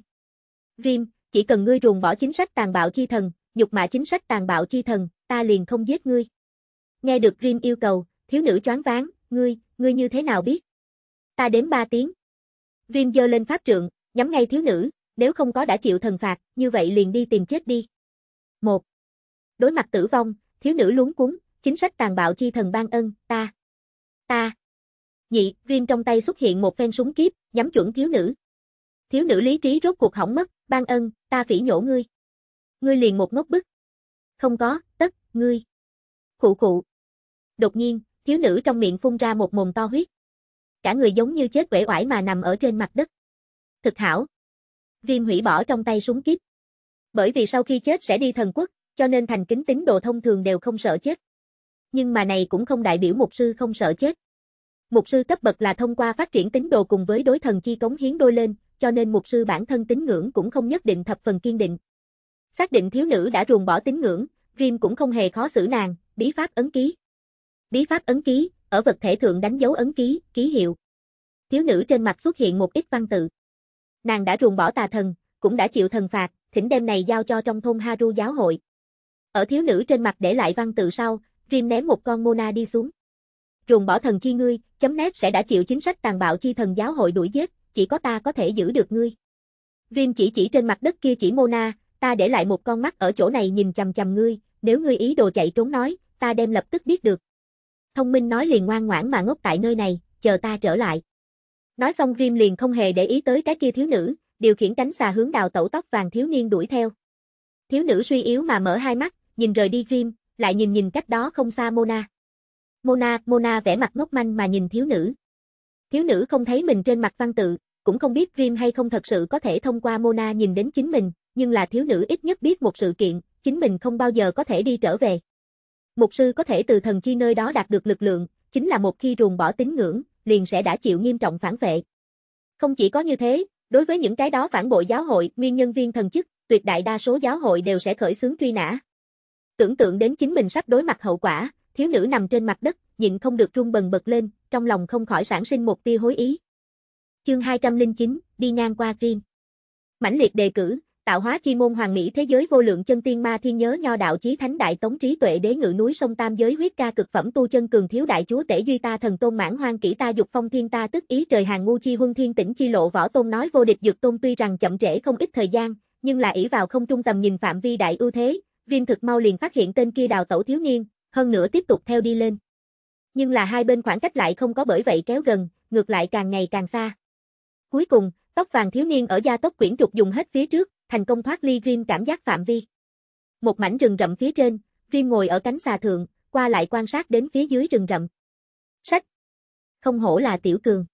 Rim, chỉ cần ngươi ruồng bỏ chính sách tàn bạo chi thần, nhục mạ chính sách tàn bạo chi thần, ta liền không giết ngươi. Nghe được Rim yêu cầu, thiếu nữ choáng váng, ngươi, ngươi như thế nào biết? Ta đến ba tiếng. Rim giơ lên pháp trượng, nhắm ngay thiếu nữ, nếu không có đã chịu thần phạt, như vậy liền đi tìm chết đi. Một. Đối mặt tử vong, thiếu nữ luống cuống, chính sách tàn bạo chi thần ban ân, ta. Ta. Nhị, Rim trong tay xuất hiện một phen súng kiếp, nhắm chuẩn thiếu nữ. Thiếu nữ lý trí rốt cuộc hỏng mất, ban ân, ta phỉ nhổ ngươi. Ngươi liền một ngốc bức. Không có, tất, ngươi. Khụ khụ. Đột nhiên, thiếu nữ trong miệng phun ra một mồm to huyết. Cả người giống như chết quể oải mà nằm ở trên mặt đất. Thực hảo. Rim hủy bỏ trong tay súng kiếp. Bởi vì sau khi chết sẽ đi thần quốc, cho nên thành kính tín đồ thông thường đều không sợ chết. Nhưng mà này cũng không đại biểu mục sư không sợ chết. Mục sư cấp bậc là thông qua phát triển tín đồ cùng với đối thần chi cống hiến đôi lên, cho nên mục sư bản thân tín ngưỡng cũng không nhất định thập phần kiên định. Xác định thiếu nữ đã ruồng bỏ tín ngưỡng, Rim cũng không hề khó xử nàng, bí pháp ấn ký. Bí pháp ấn ký, ở vật thể thượng đánh dấu ấn ký, ký hiệu. Thiếu nữ trên mặt xuất hiện một ít văn tự. Nàng đã ruồng bỏ tà thần, cũng đã chịu thần phạt, thỉnh đem này giao cho trong thôn Haru giáo hội. Ở thiếu nữ trên mặt để lại văn tự sau, Rim ném một con Mona đi xuống. Ruồng bỏ thần chi ngươi, chấm nét sẽ đã chịu chính sách tàn bạo chi thần giáo hội đuổi giết, chỉ có ta có thể giữ được ngươi. Rim chỉ chỉ trên mặt đất kia chỉ Mona, ta để lại một con mắt ở chỗ này nhìn chằm chằm ngươi, nếu ngươi ý đồ chạy trốn nói, ta đem lập tức biết được thông minh nói liền ngoan ngoãn mà ngốc tại nơi này, chờ ta trở lại. Nói xong Rim liền không hề để ý tới cái kia thiếu nữ, điều khiển cánh xà hướng đào tẩu tóc vàng thiếu niên đuổi theo. Thiếu nữ suy yếu mà mở hai mắt, nhìn rời đi Rim, lại nhìn nhìn cách đó không xa Mona. Mona, Mona vẻ mặt ngốc manh mà nhìn thiếu nữ. Thiếu nữ không thấy mình trên mặt văn tự, cũng không biết Rim hay không thật sự có thể thông qua Mona nhìn đến chính mình, nhưng là thiếu nữ ít nhất biết một sự kiện, chính mình không bao giờ có thể đi trở về. Mục sư có thể từ thần chi nơi đó đạt được lực lượng, chính là một khi ruồng bỏ tín ngưỡng, liền sẽ đã chịu nghiêm trọng phản vệ. Không chỉ có như thế, đối với những cái đó phản bội giáo hội, nguyên nhân viên thần chức, tuyệt đại đa số giáo hội đều sẽ khởi xướng truy nã. Tưởng tượng đến chính mình sắp đối mặt hậu quả, thiếu nữ nằm trên mặt đất, nhịn không được run bần bật lên, trong lòng không khỏi sản sinh một tia hối ý. Chương 209, đi ngang qua Kim. Mãnh liệt đề cử, tạo hóa chi môn hoàng mỹ thế giới vô lượng chân tiên ma thiên nhớ nho đạo chí thánh đại tống trí tuệ đế ngự núi sông tam giới huyết ca cực phẩm tu chân cường thiếu đại chúa tể duy ta thần tôn mãn hoang kỹ ta dục phong thiên ta tức ý trời hàng ngu chi huân thiên tỉnh chi lộ võ tôn nói vô địch dược tôn tuy rằng chậm trễ không ít thời gian nhưng là ỷ vào không trung tầm nhìn phạm vi đại ưu thế viên thực mau liền phát hiện tên kia đào tẩu thiếu niên hơn nữa tiếp tục theo đi lên nhưng là hai bên khoảng cách lại không có bởi vậy kéo gần ngược lại càng ngày càng xa cuối cùng tóc vàng thiếu niên ở gia tốc quyển trục dùng hết phía trước thành công thoát ly Rim cảm giác phạm vi. Một mảnh rừng rậm phía trên, Rim ngồi ở cánh xà thượng, qua lại quan sát đến phía dưới rừng rậm. Sách! Không hổ là tiểu cường.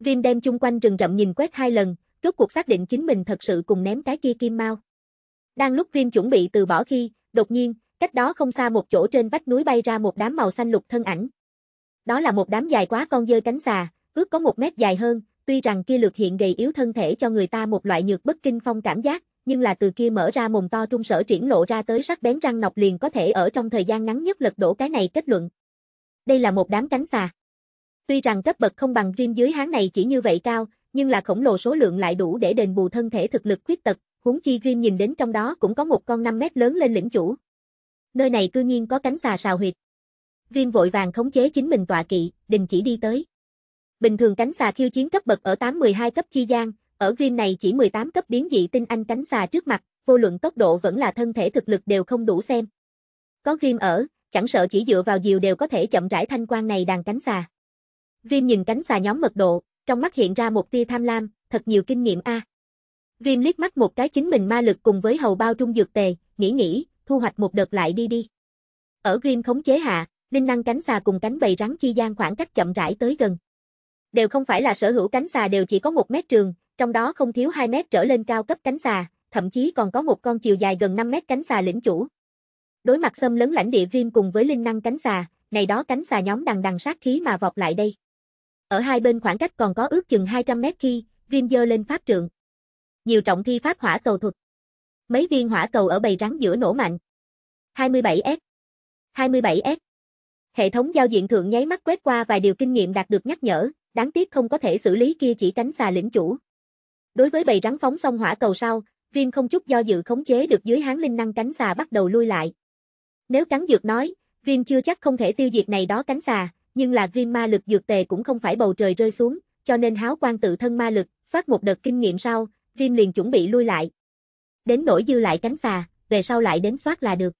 Rim đem chung quanh rừng rậm nhìn quét hai lần, rốt cuộc xác định chính mình thật sự cùng ném cái kia kim mau. Đang lúc Rim chuẩn bị từ bỏ khi, đột nhiên, cách đó không xa một chỗ trên vách núi bay ra một đám màu xanh lục thân ảnh. Đó là một đám dài quá con dơi cánh xà, ước có một mét dài hơn, tuy rằng kia lược hiện gầy yếu thân thể cho người ta một loại nhược bất kinh phong cảm giác, nhưng là từ kia mở ra mồm to trung sở triển lộ ra tới sắc bén răng nọc liền có thể ở trong thời gian ngắn nhất lật đổ cái này kết luận. Đây là một đám cánh xà. Tuy rằng cấp bậc không bằng rim dưới hán này chỉ như vậy cao, nhưng là khổng lồ số lượng lại đủ để đền bù thân thể thực lực khuyết tật, huống chi rim nhìn đến trong đó cũng có một con 5 mét lớn lên lĩnh chủ. Nơi này cư nhiên có cánh xà xào huyệt. Rim vội vàng khống chế chính mình tọa kỵ, đình chỉ đi tới. Bình thường cánh xà khiêu chiến cấp bậc ở 8-12 cấp chi gian, ở Grim này chỉ 18 cấp biến dị tinh anh cánh xà trước mặt, vô luận tốc độ vẫn là thân thể thực lực đều không đủ xem. Có Grim ở, chẳng sợ chỉ dựa vào diều đều có thể chậm rãi thanh quan này đàn cánh xà. Grim nhìn cánh xà nhóm mật độ, trong mắt hiện ra một tia tham lam, thật nhiều kinh nghiệm a. À. Grim liếc mắt một cái chính mình ma lực cùng với hầu bao trung dược tề, nghĩ nghĩ, thu hoạch một đợt lại đi đi. Ở Grim khống chế hạ, linh năng cánh xà cùng cánh bầy rắn chi gian khoảng cách chậm rãi tới gần đều không phải là sở hữu cánh xà đều chỉ có một mét trường, trong đó không thiếu 2 mét trở lên cao cấp cánh xà, thậm chí còn có một con chiều dài gần 5 mét cánh xà lĩnh chủ. Đối mặt xâm lấn lãnh địa riêng cùng với linh năng cánh xà, này đó cánh xà nhóm đằng đằng sát khí mà vọt lại đây. Ở hai bên khoảng cách còn có ước chừng 200 mét khi, Rim dơ lên pháp trượng. Nhiều trọng thi pháp hỏa cầu thuật. Mấy viên hỏa cầu ở bầy rắn giữa nổ mạnh. 27S 27S Hệ thống giao diện thượng nháy mắt quét qua vài điều kinh nghiệm đạt được nhắc nhở, đáng tiếc không có thể xử lý kia chỉ cánh xà lĩnh chủ. Đối với bầy rắn phóng xong hỏa cầu sau, viêm không chút do dự khống chế được dưới hán linh năng cánh xà bắt đầu lui lại. Nếu cắn dược nói, viêm chưa chắc không thể tiêu diệt này đó cánh xà, nhưng là viêm ma lực dược tề cũng không phải bầu trời rơi xuống, cho nên háo quan tự thân ma lực, soát một đợt kinh nghiệm sau, viêm liền chuẩn bị lui lại. Đến nổi dư lại cánh xà, về sau lại đến soát là được.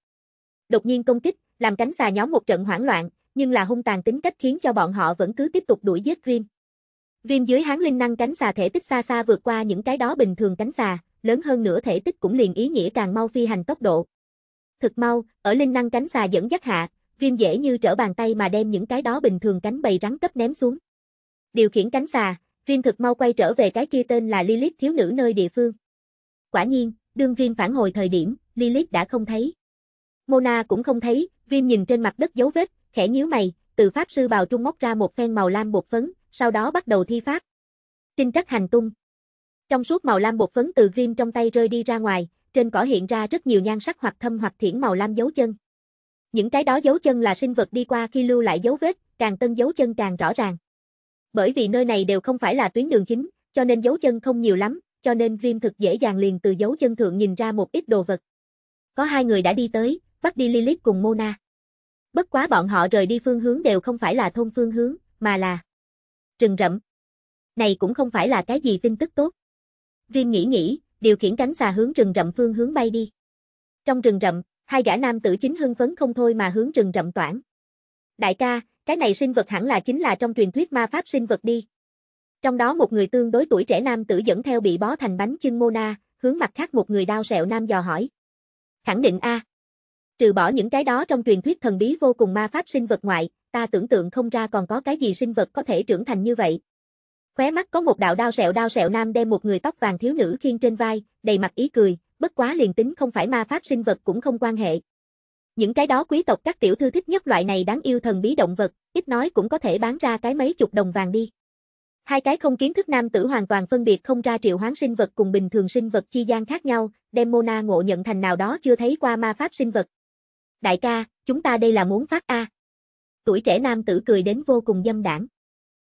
Đột nhiên công kích, làm cánh xà nhóm một trận hoảng loạn, nhưng là hung tàn tính cách khiến cho bọn họ vẫn cứ tiếp tục đuổi giết Grim. Grim dưới hán linh năng cánh xà thể tích xa xa vượt qua những cái đó bình thường cánh xà, lớn hơn nữa thể tích cũng liền ý nghĩa càng mau phi hành tốc độ. Thực mau, ở linh năng cánh xà dẫn dắt hạ, Grim dễ như trở bàn tay mà đem những cái đó bình thường cánh bầy rắn cấp ném xuống. Điều khiển cánh xà, Grim thực mau quay trở về cái kia tên là Lilith thiếu nữ nơi địa phương. Quả nhiên, đương Grim phản hồi thời điểm, Lilith đã không thấy. Mona cũng không thấy, Grim nhìn trên mặt đất dấu vết, khẽ nhíu mày, từ pháp sư bào trung móc ra một phen màu lam bột phấn, sau đó bắt đầu thi pháp. Trinh trắc hành tung. Trong suốt màu lam bột phấn từ Grim trong tay rơi đi ra ngoài, trên cỏ hiện ra rất nhiều nhan sắc hoặc thâm hoặc thiển màu lam dấu chân. Những cái đó dấu chân là sinh vật đi qua khi lưu lại dấu vết, càng tân dấu chân càng rõ ràng. Bởi vì nơi này đều không phải là tuyến đường chính, cho nên dấu chân không nhiều lắm, cho nên Grim thực dễ dàng liền từ dấu chân thượng nhìn ra một ít đồ vật. Có hai người đã đi tới, bắt đi Lilith cùng Mona. Bất quá bọn họ rời đi phương hướng đều không phải là thôn phương hướng, mà là rừng rậm. Này cũng không phải là cái gì tin tức tốt. Riêng nghĩ nghĩ, điều khiển cánh xà hướng rừng rậm phương hướng bay đi. Trong rừng rậm, hai gã nam tử chính hưng phấn không thôi mà hướng rừng rậm toản. Đại ca, cái này sinh vật hẳn là chính là trong truyền thuyết ma pháp sinh vật đi. Trong đó một người tương đối tuổi trẻ nam tử dẫn theo bị bó thành bánh chưng Mona, hướng mặt khác một người đao sẹo nam dò hỏi. Khẳng định A. À. Trừ bỏ những cái đó trong truyền thuyết thần bí vô cùng ma pháp sinh vật ngoại, ta tưởng tượng không ra còn có cái gì sinh vật có thể trưởng thành như vậy. Khóe mắt có một đạo đao sẹo đao sẹo nam đem một người tóc vàng thiếu nữ khiêng trên vai, đầy mặt ý cười, bất quá liền tính không phải ma pháp sinh vật cũng không quan hệ. Những cái đó quý tộc các tiểu thư thích nhất loại này đáng yêu thần bí động vật, ít nói cũng có thể bán ra cái mấy chục đồng vàng đi. Hai cái không kiến thức nam tử hoàn toàn phân biệt không ra triệu hoán sinh vật cùng bình thường sinh vật chi gian khác nhau, đem Mona ngộ nhận thành nào đó chưa thấy qua ma pháp sinh vật đại ca, chúng ta đây là muốn phát A. Tuổi trẻ nam tử cười đến vô cùng dâm đảng.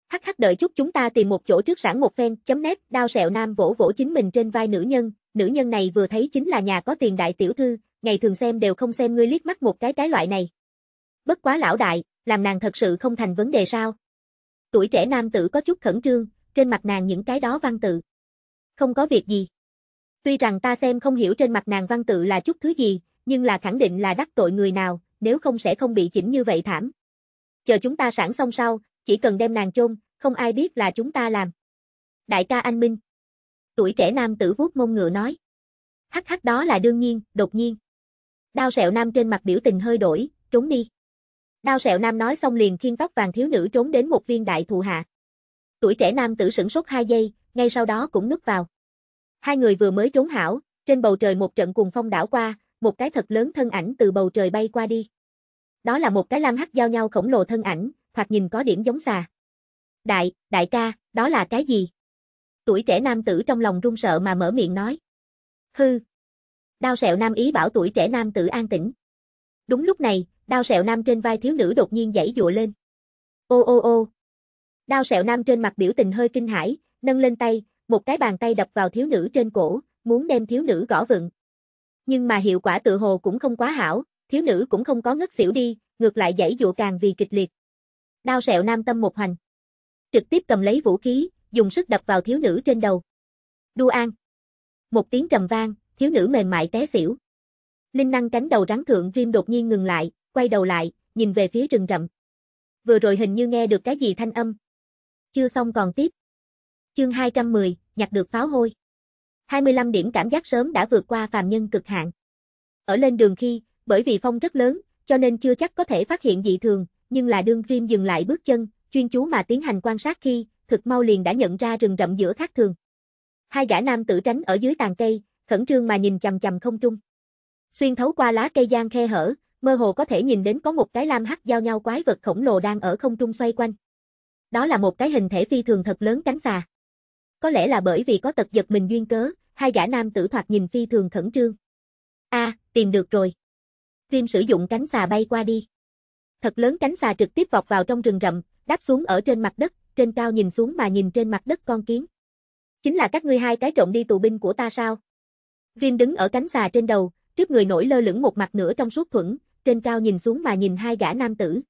Hắc hắc đợi chút chúng ta tìm một chỗ trước sẵn một phen, chấm nét, đao sẹo nam vỗ vỗ chính mình trên vai nữ nhân, nữ nhân này vừa thấy chính là nhà có tiền đại tiểu thư, ngày thường xem đều không xem ngươi liếc mắt một cái cái loại này. Bất quá lão đại, làm nàng thật sự không thành vấn đề sao? Tuổi trẻ nam tử có chút khẩn trương, trên mặt nàng những cái đó văn tự. Không có việc gì. Tuy rằng ta xem không hiểu trên mặt nàng văn tự là chút thứ gì, nhưng là khẳng định là đắc tội người nào, nếu không sẽ không bị chỉnh như vậy thảm. Chờ chúng ta sẵn xong sau, chỉ cần đem nàng chôn, không ai biết là chúng ta làm. Đại ca anh Minh. Tuổi trẻ nam tử vuốt mông ngựa nói. Hắc hắc đó là đương nhiên, đột nhiên. Đao sẹo nam trên mặt biểu tình hơi đổi, trốn đi. Đao sẹo nam nói xong liền khiên tóc vàng thiếu nữ trốn đến một viên đại thụ hạ. Tuổi trẻ nam tử sửng sốt hai giây, ngay sau đó cũng núp vào. Hai người vừa mới trốn hảo, trên bầu trời một trận cuồng phong đảo qua, một cái thật lớn thân ảnh từ bầu trời bay qua đi. Đó là một cái lam hắc giao nhau khổng lồ thân ảnh, hoặc nhìn có điểm giống xà. Đại, đại ca, đó là cái gì? Tuổi trẻ nam tử trong lòng run sợ mà mở miệng nói. Hư. Đao sẹo nam ý bảo tuổi trẻ nam tử an tĩnh. Đúng lúc này, đao sẹo nam trên vai thiếu nữ đột nhiên dãy dụa lên. Ô ô ô. Đao sẹo nam trên mặt biểu tình hơi kinh hãi, nâng lên tay, một cái bàn tay đập vào thiếu nữ trên cổ, muốn đem thiếu nữ gõ vựng nhưng mà hiệu quả tự hồ cũng không quá hảo, thiếu nữ cũng không có ngất xỉu đi, ngược lại dãy dụa càng vì kịch liệt. Đao sẹo nam tâm một hành Trực tiếp cầm lấy vũ khí, dùng sức đập vào thiếu nữ trên đầu. Đu an. Một tiếng trầm vang, thiếu nữ mềm mại té xỉu. Linh năng cánh đầu rắn thượng Rim đột nhiên ngừng lại, quay đầu lại, nhìn về phía rừng rậm. Vừa rồi hình như nghe được cái gì thanh âm. Chưa xong còn tiếp. Chương 210, nhặt được pháo hôi. 25 điểm cảm giác sớm đã vượt qua phàm nhân cực hạn. Ở lên đường khi, bởi vì phong rất lớn, cho nên chưa chắc có thể phát hiện dị thường, nhưng là đương Dream dừng lại bước chân, chuyên chú mà tiến hành quan sát khi, thực mau liền đã nhận ra rừng rậm giữa khác thường. Hai gã nam tử tránh ở dưới tàn cây, khẩn trương mà nhìn chằm chằm không trung. Xuyên thấu qua lá cây gian khe hở, mơ hồ có thể nhìn đến có một cái lam hắc giao nhau quái vật khổng lồ đang ở không trung xoay quanh. Đó là một cái hình thể phi thường thật lớn cánh xà. Có lẽ là bởi vì có tật giật mình duyên cớ, hai gã nam tử thoạt nhìn phi thường khẩn trương. A, à, tìm được rồi. Rim sử dụng cánh xà bay qua đi. Thật lớn cánh xà trực tiếp vọt vào trong rừng rậm, đáp xuống ở trên mặt đất, trên cao nhìn xuống mà nhìn trên mặt đất con kiến. Chính là các ngươi hai cái trộm đi tù binh của ta sao? Rim đứng ở cánh xà trên đầu, trước người nổi lơ lửng một mặt nửa trong suốt thuẫn, trên cao nhìn xuống mà nhìn hai gã nam tử.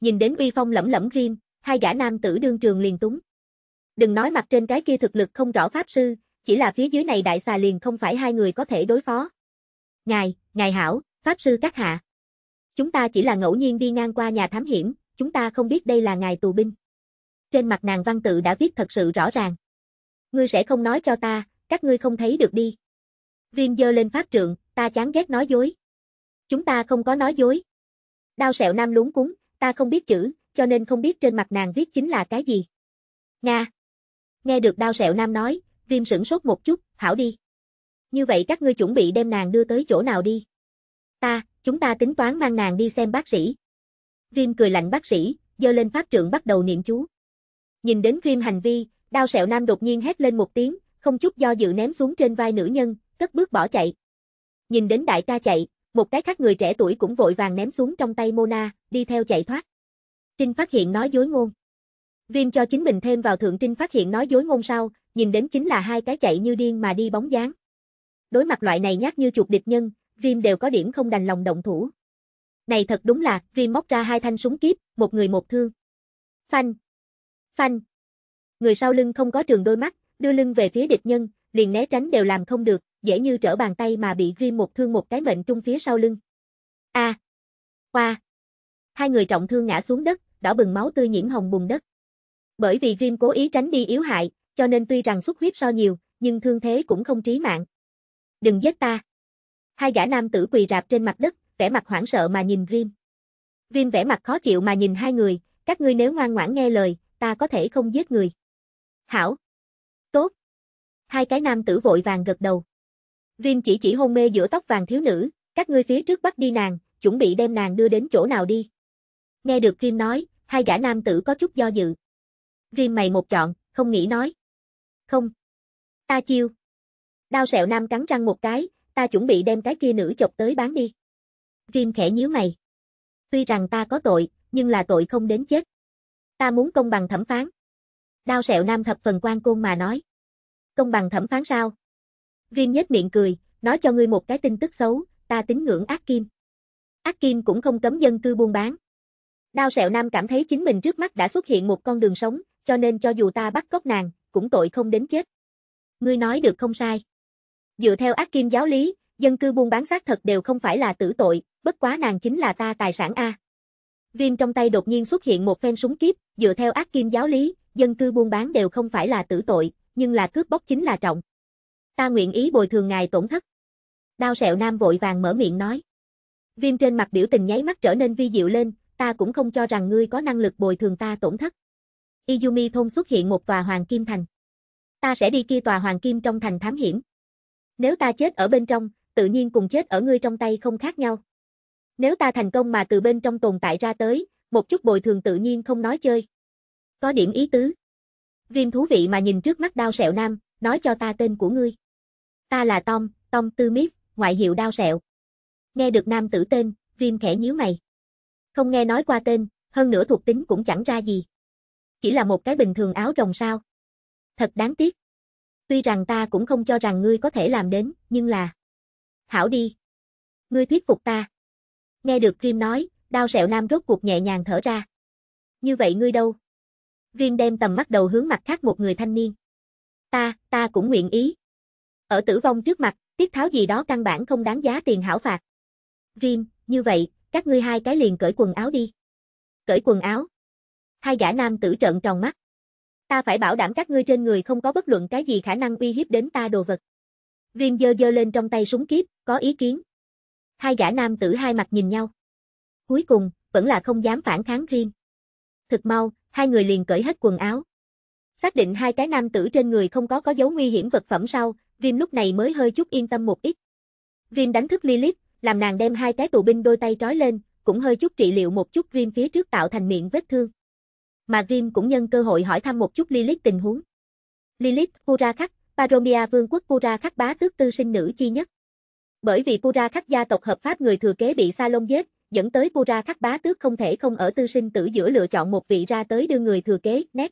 Nhìn đến uy phong lẫm lẫm Rim, hai gã nam tử đương trường liền túng. Đừng nói mặt trên cái kia thực lực không rõ pháp sư, chỉ là phía dưới này đại xà liền không phải hai người có thể đối phó. Ngài, ngài hảo, Pháp sư các hạ. Chúng ta chỉ là ngẫu nhiên đi ngang qua nhà thám hiểm, chúng ta không biết đây là ngài tù binh. Trên mặt nàng văn tự đã viết thật sự rõ ràng. Ngươi sẽ không nói cho ta, các ngươi không thấy được đi. Rim dơ lên pháp trượng, ta chán ghét nói dối. Chúng ta không có nói dối. Đao sẹo nam lúng cúng, ta không biết chữ, cho nên không biết trên mặt nàng viết chính là cái gì. Nga. Nghe được đao sẹo nam nói, Rim sửng sốt một chút, hảo đi. Như vậy các ngươi chuẩn bị đem nàng đưa tới chỗ nào đi? Ta, chúng ta tính toán mang nàng đi xem bác sĩ. Rim cười lạnh bác sĩ, giơ lên pháp trượng bắt đầu niệm chú. Nhìn đến Rim hành vi, đao sẹo nam đột nhiên hét lên một tiếng, không chút do dự ném xuống trên vai nữ nhân, cất bước bỏ chạy. Nhìn đến đại ca chạy, một cái khác người trẻ tuổi cũng vội vàng ném xuống trong tay Mona, đi theo chạy thoát. Trinh phát hiện nói dối ngôn. Rim cho chính mình thêm vào thượng trinh phát hiện nói dối ngôn sau, nhìn đến chính là hai cái chạy như điên mà đi bóng dáng. Đối mặt loại này nhát như chuột địch nhân, Rim đều có điểm không đành lòng động thủ. Này thật đúng là, Rim móc ra hai thanh súng kiếp, một người một thương. Phanh! Phanh! Người sau lưng không có trường đôi mắt, đưa lưng về phía địch nhân, liền né tránh đều làm không được, dễ như trở bàn tay mà bị Rim một thương một cái mệnh trung phía sau lưng. A! À. Hoa! Hai người trọng thương ngã xuống đất, đỏ bừng máu tươi nhiễm hồng bùng đất. Bởi vì Rim cố ý tránh đi yếu hại, cho nên tuy rằng xuất huyết so nhiều, nhưng thương thế cũng không trí mạng. Đừng giết ta. Hai gã nam tử quỳ rạp trên mặt đất, vẻ mặt hoảng sợ mà nhìn Rim. Rim vẻ mặt khó chịu mà nhìn hai người, các ngươi nếu ngoan ngoãn nghe lời, ta có thể không giết người. Hảo. Tốt. Hai cái nam tử vội vàng gật đầu. Rim chỉ chỉ hôn mê giữa tóc vàng thiếu nữ, các ngươi phía trước bắt đi nàng, chuẩn bị đem nàng đưa đến chỗ nào đi. Nghe được Rim nói, hai gã nam tử có chút do dự. Rim mày một chọn, không nghĩ nói không. Ta chiêu. Đao sẹo nam cắn răng một cái, ta chuẩn bị đem cái kia nữ chọc tới bán đi. Rim khẽ nhíu mày. Tuy rằng ta có tội, nhưng là tội không đến chết. Ta muốn công bằng thẩm phán. Đao sẹo nam thập phần quan côn mà nói. Công bằng thẩm phán sao? Rim nhếch miệng cười, nói cho ngươi một cái tin tức xấu, ta tín ngưỡng ác kim. Ác kim cũng không cấm dân cư buôn bán. Đao sẹo nam cảm thấy chính mình trước mắt đã xuất hiện một con đường sống, cho nên cho dù ta bắt cóc nàng, cũng tội không đến chết. Ngươi nói được không sai. Dựa theo ác kim giáo lý, dân cư buôn bán xác thật đều không phải là tử tội, bất quá nàng chính là ta tài sản A. Rim trong tay đột nhiên xuất hiện một phen súng kiếp, dựa theo ác kim giáo lý, dân cư buôn bán đều không phải là tử tội, nhưng là cướp bóc chính là trọng. Ta nguyện ý bồi thường ngài tổn thất. Đao sẹo nam vội vàng mở miệng nói. Rim trên mặt biểu tình nháy mắt trở nên vi diệu lên, ta cũng không cho rằng ngươi có năng lực bồi thường ta tổn thất. Izumi thôn xuất hiện một tòa hoàng kim thành. Ta sẽ đi kia tòa hoàng kim trong thành thám hiểm. Nếu ta chết ở bên trong, tự nhiên cùng chết ở ngươi trong tay không khác nhau. Nếu ta thành công mà từ bên trong tồn tại ra tới, một chút bồi thường tự nhiên không nói chơi. Có điểm ý tứ. Rim thú vị mà nhìn trước mắt đao sẹo nam, nói cho ta tên của ngươi. Ta là Tom, Tom Tư Miss, ngoại hiệu đao sẹo. Nghe được nam tử tên, Rim khẽ nhíu mày. Không nghe nói qua tên, hơn nữa thuộc tính cũng chẳng ra gì chỉ là một cái bình thường áo rồng sao. Thật đáng tiếc. Tuy rằng ta cũng không cho rằng ngươi có thể làm đến, nhưng là... Hảo đi. Ngươi thuyết phục ta. Nghe được Grim nói, đao sẹo nam rốt cuộc nhẹ nhàng thở ra. Như vậy ngươi đâu? Grim đem tầm mắt đầu hướng mặt khác một người thanh niên. Ta, ta cũng nguyện ý. Ở tử vong trước mặt, tiết tháo gì đó căn bản không đáng giá tiền hảo phạt. Grim, như vậy, các ngươi hai cái liền cởi quần áo đi. Cởi quần áo hai gã nam tử trợn tròn mắt. Ta phải bảo đảm các ngươi trên người không có bất luận cái gì khả năng uy hiếp đến ta đồ vật. Rim dơ dơ lên trong tay súng kiếp, có ý kiến. Hai gã nam tử hai mặt nhìn nhau. Cuối cùng, vẫn là không dám phản kháng Rim. Thực mau, hai người liền cởi hết quần áo. Xác định hai cái nam tử trên người không có có dấu nguy hiểm vật phẩm sau, Rim lúc này mới hơi chút yên tâm một ít. Rim đánh thức Lilith, làm nàng đem hai cái tù binh đôi tay trói lên, cũng hơi chút trị liệu một chút Rim phía trước tạo thành miệng vết thương mà Grim cũng nhân cơ hội hỏi thăm một chút Lilith tình huống. Lilith, Pura Khắc, Paromia vương quốc Pura Khắc bá tước tư sinh nữ chi nhất. Bởi vì Pura Khắc gia tộc hợp pháp người thừa kế bị Salon giết, dẫn tới Pura Khắc bá tước không thể không ở tư sinh tử giữa lựa chọn một vị ra tới đưa người thừa kế, nét.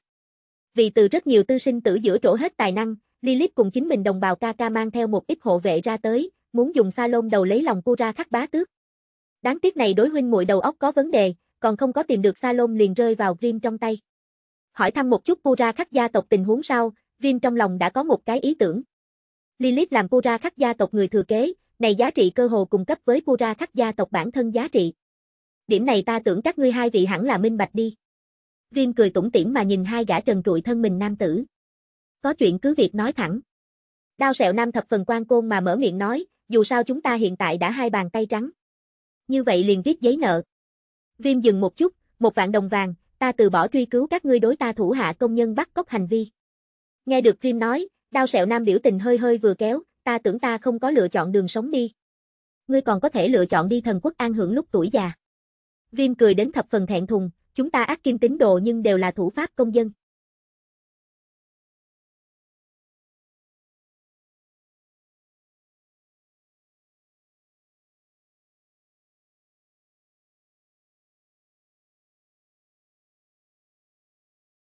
Vì từ rất nhiều tư sinh tử giữa trổ hết tài năng, Lilith cùng chính mình đồng bào Kaka mang theo một ít hộ vệ ra tới, muốn dùng Salon đầu lấy lòng Pura Khắc bá tước. Đáng tiếc này đối huynh muội đầu óc có vấn đề, còn không có tìm được Salom liền rơi vào Grim trong tay. Hỏi thăm một chút Pura khắc gia tộc tình huống sau, Grim trong lòng đã có một cái ý tưởng. Lilith làm Pura khắc gia tộc người thừa kế, này giá trị cơ hồ cùng cấp với Pura khắc gia tộc bản thân giá trị. Điểm này ta tưởng các ngươi hai vị hẳn là minh bạch đi. Grim cười tủm tỉm mà nhìn hai gã trần trụi thân mình nam tử. Có chuyện cứ việc nói thẳng. Đao sẹo nam thập phần quan côn mà mở miệng nói, dù sao chúng ta hiện tại đã hai bàn tay trắng. Như vậy liền viết giấy nợ. Rim dừng một chút, một vạn đồng vàng, ta từ bỏ truy cứu các ngươi đối ta thủ hạ công nhân bắt cóc hành vi. Nghe được Rim nói, đao sẹo nam biểu tình hơi hơi vừa kéo, ta tưởng ta không có lựa chọn đường sống đi. Ngươi còn có thể lựa chọn đi thần quốc an hưởng lúc tuổi già. Rim cười đến thập phần thẹn thùng, chúng ta ác kim tín đồ nhưng đều là thủ pháp công dân.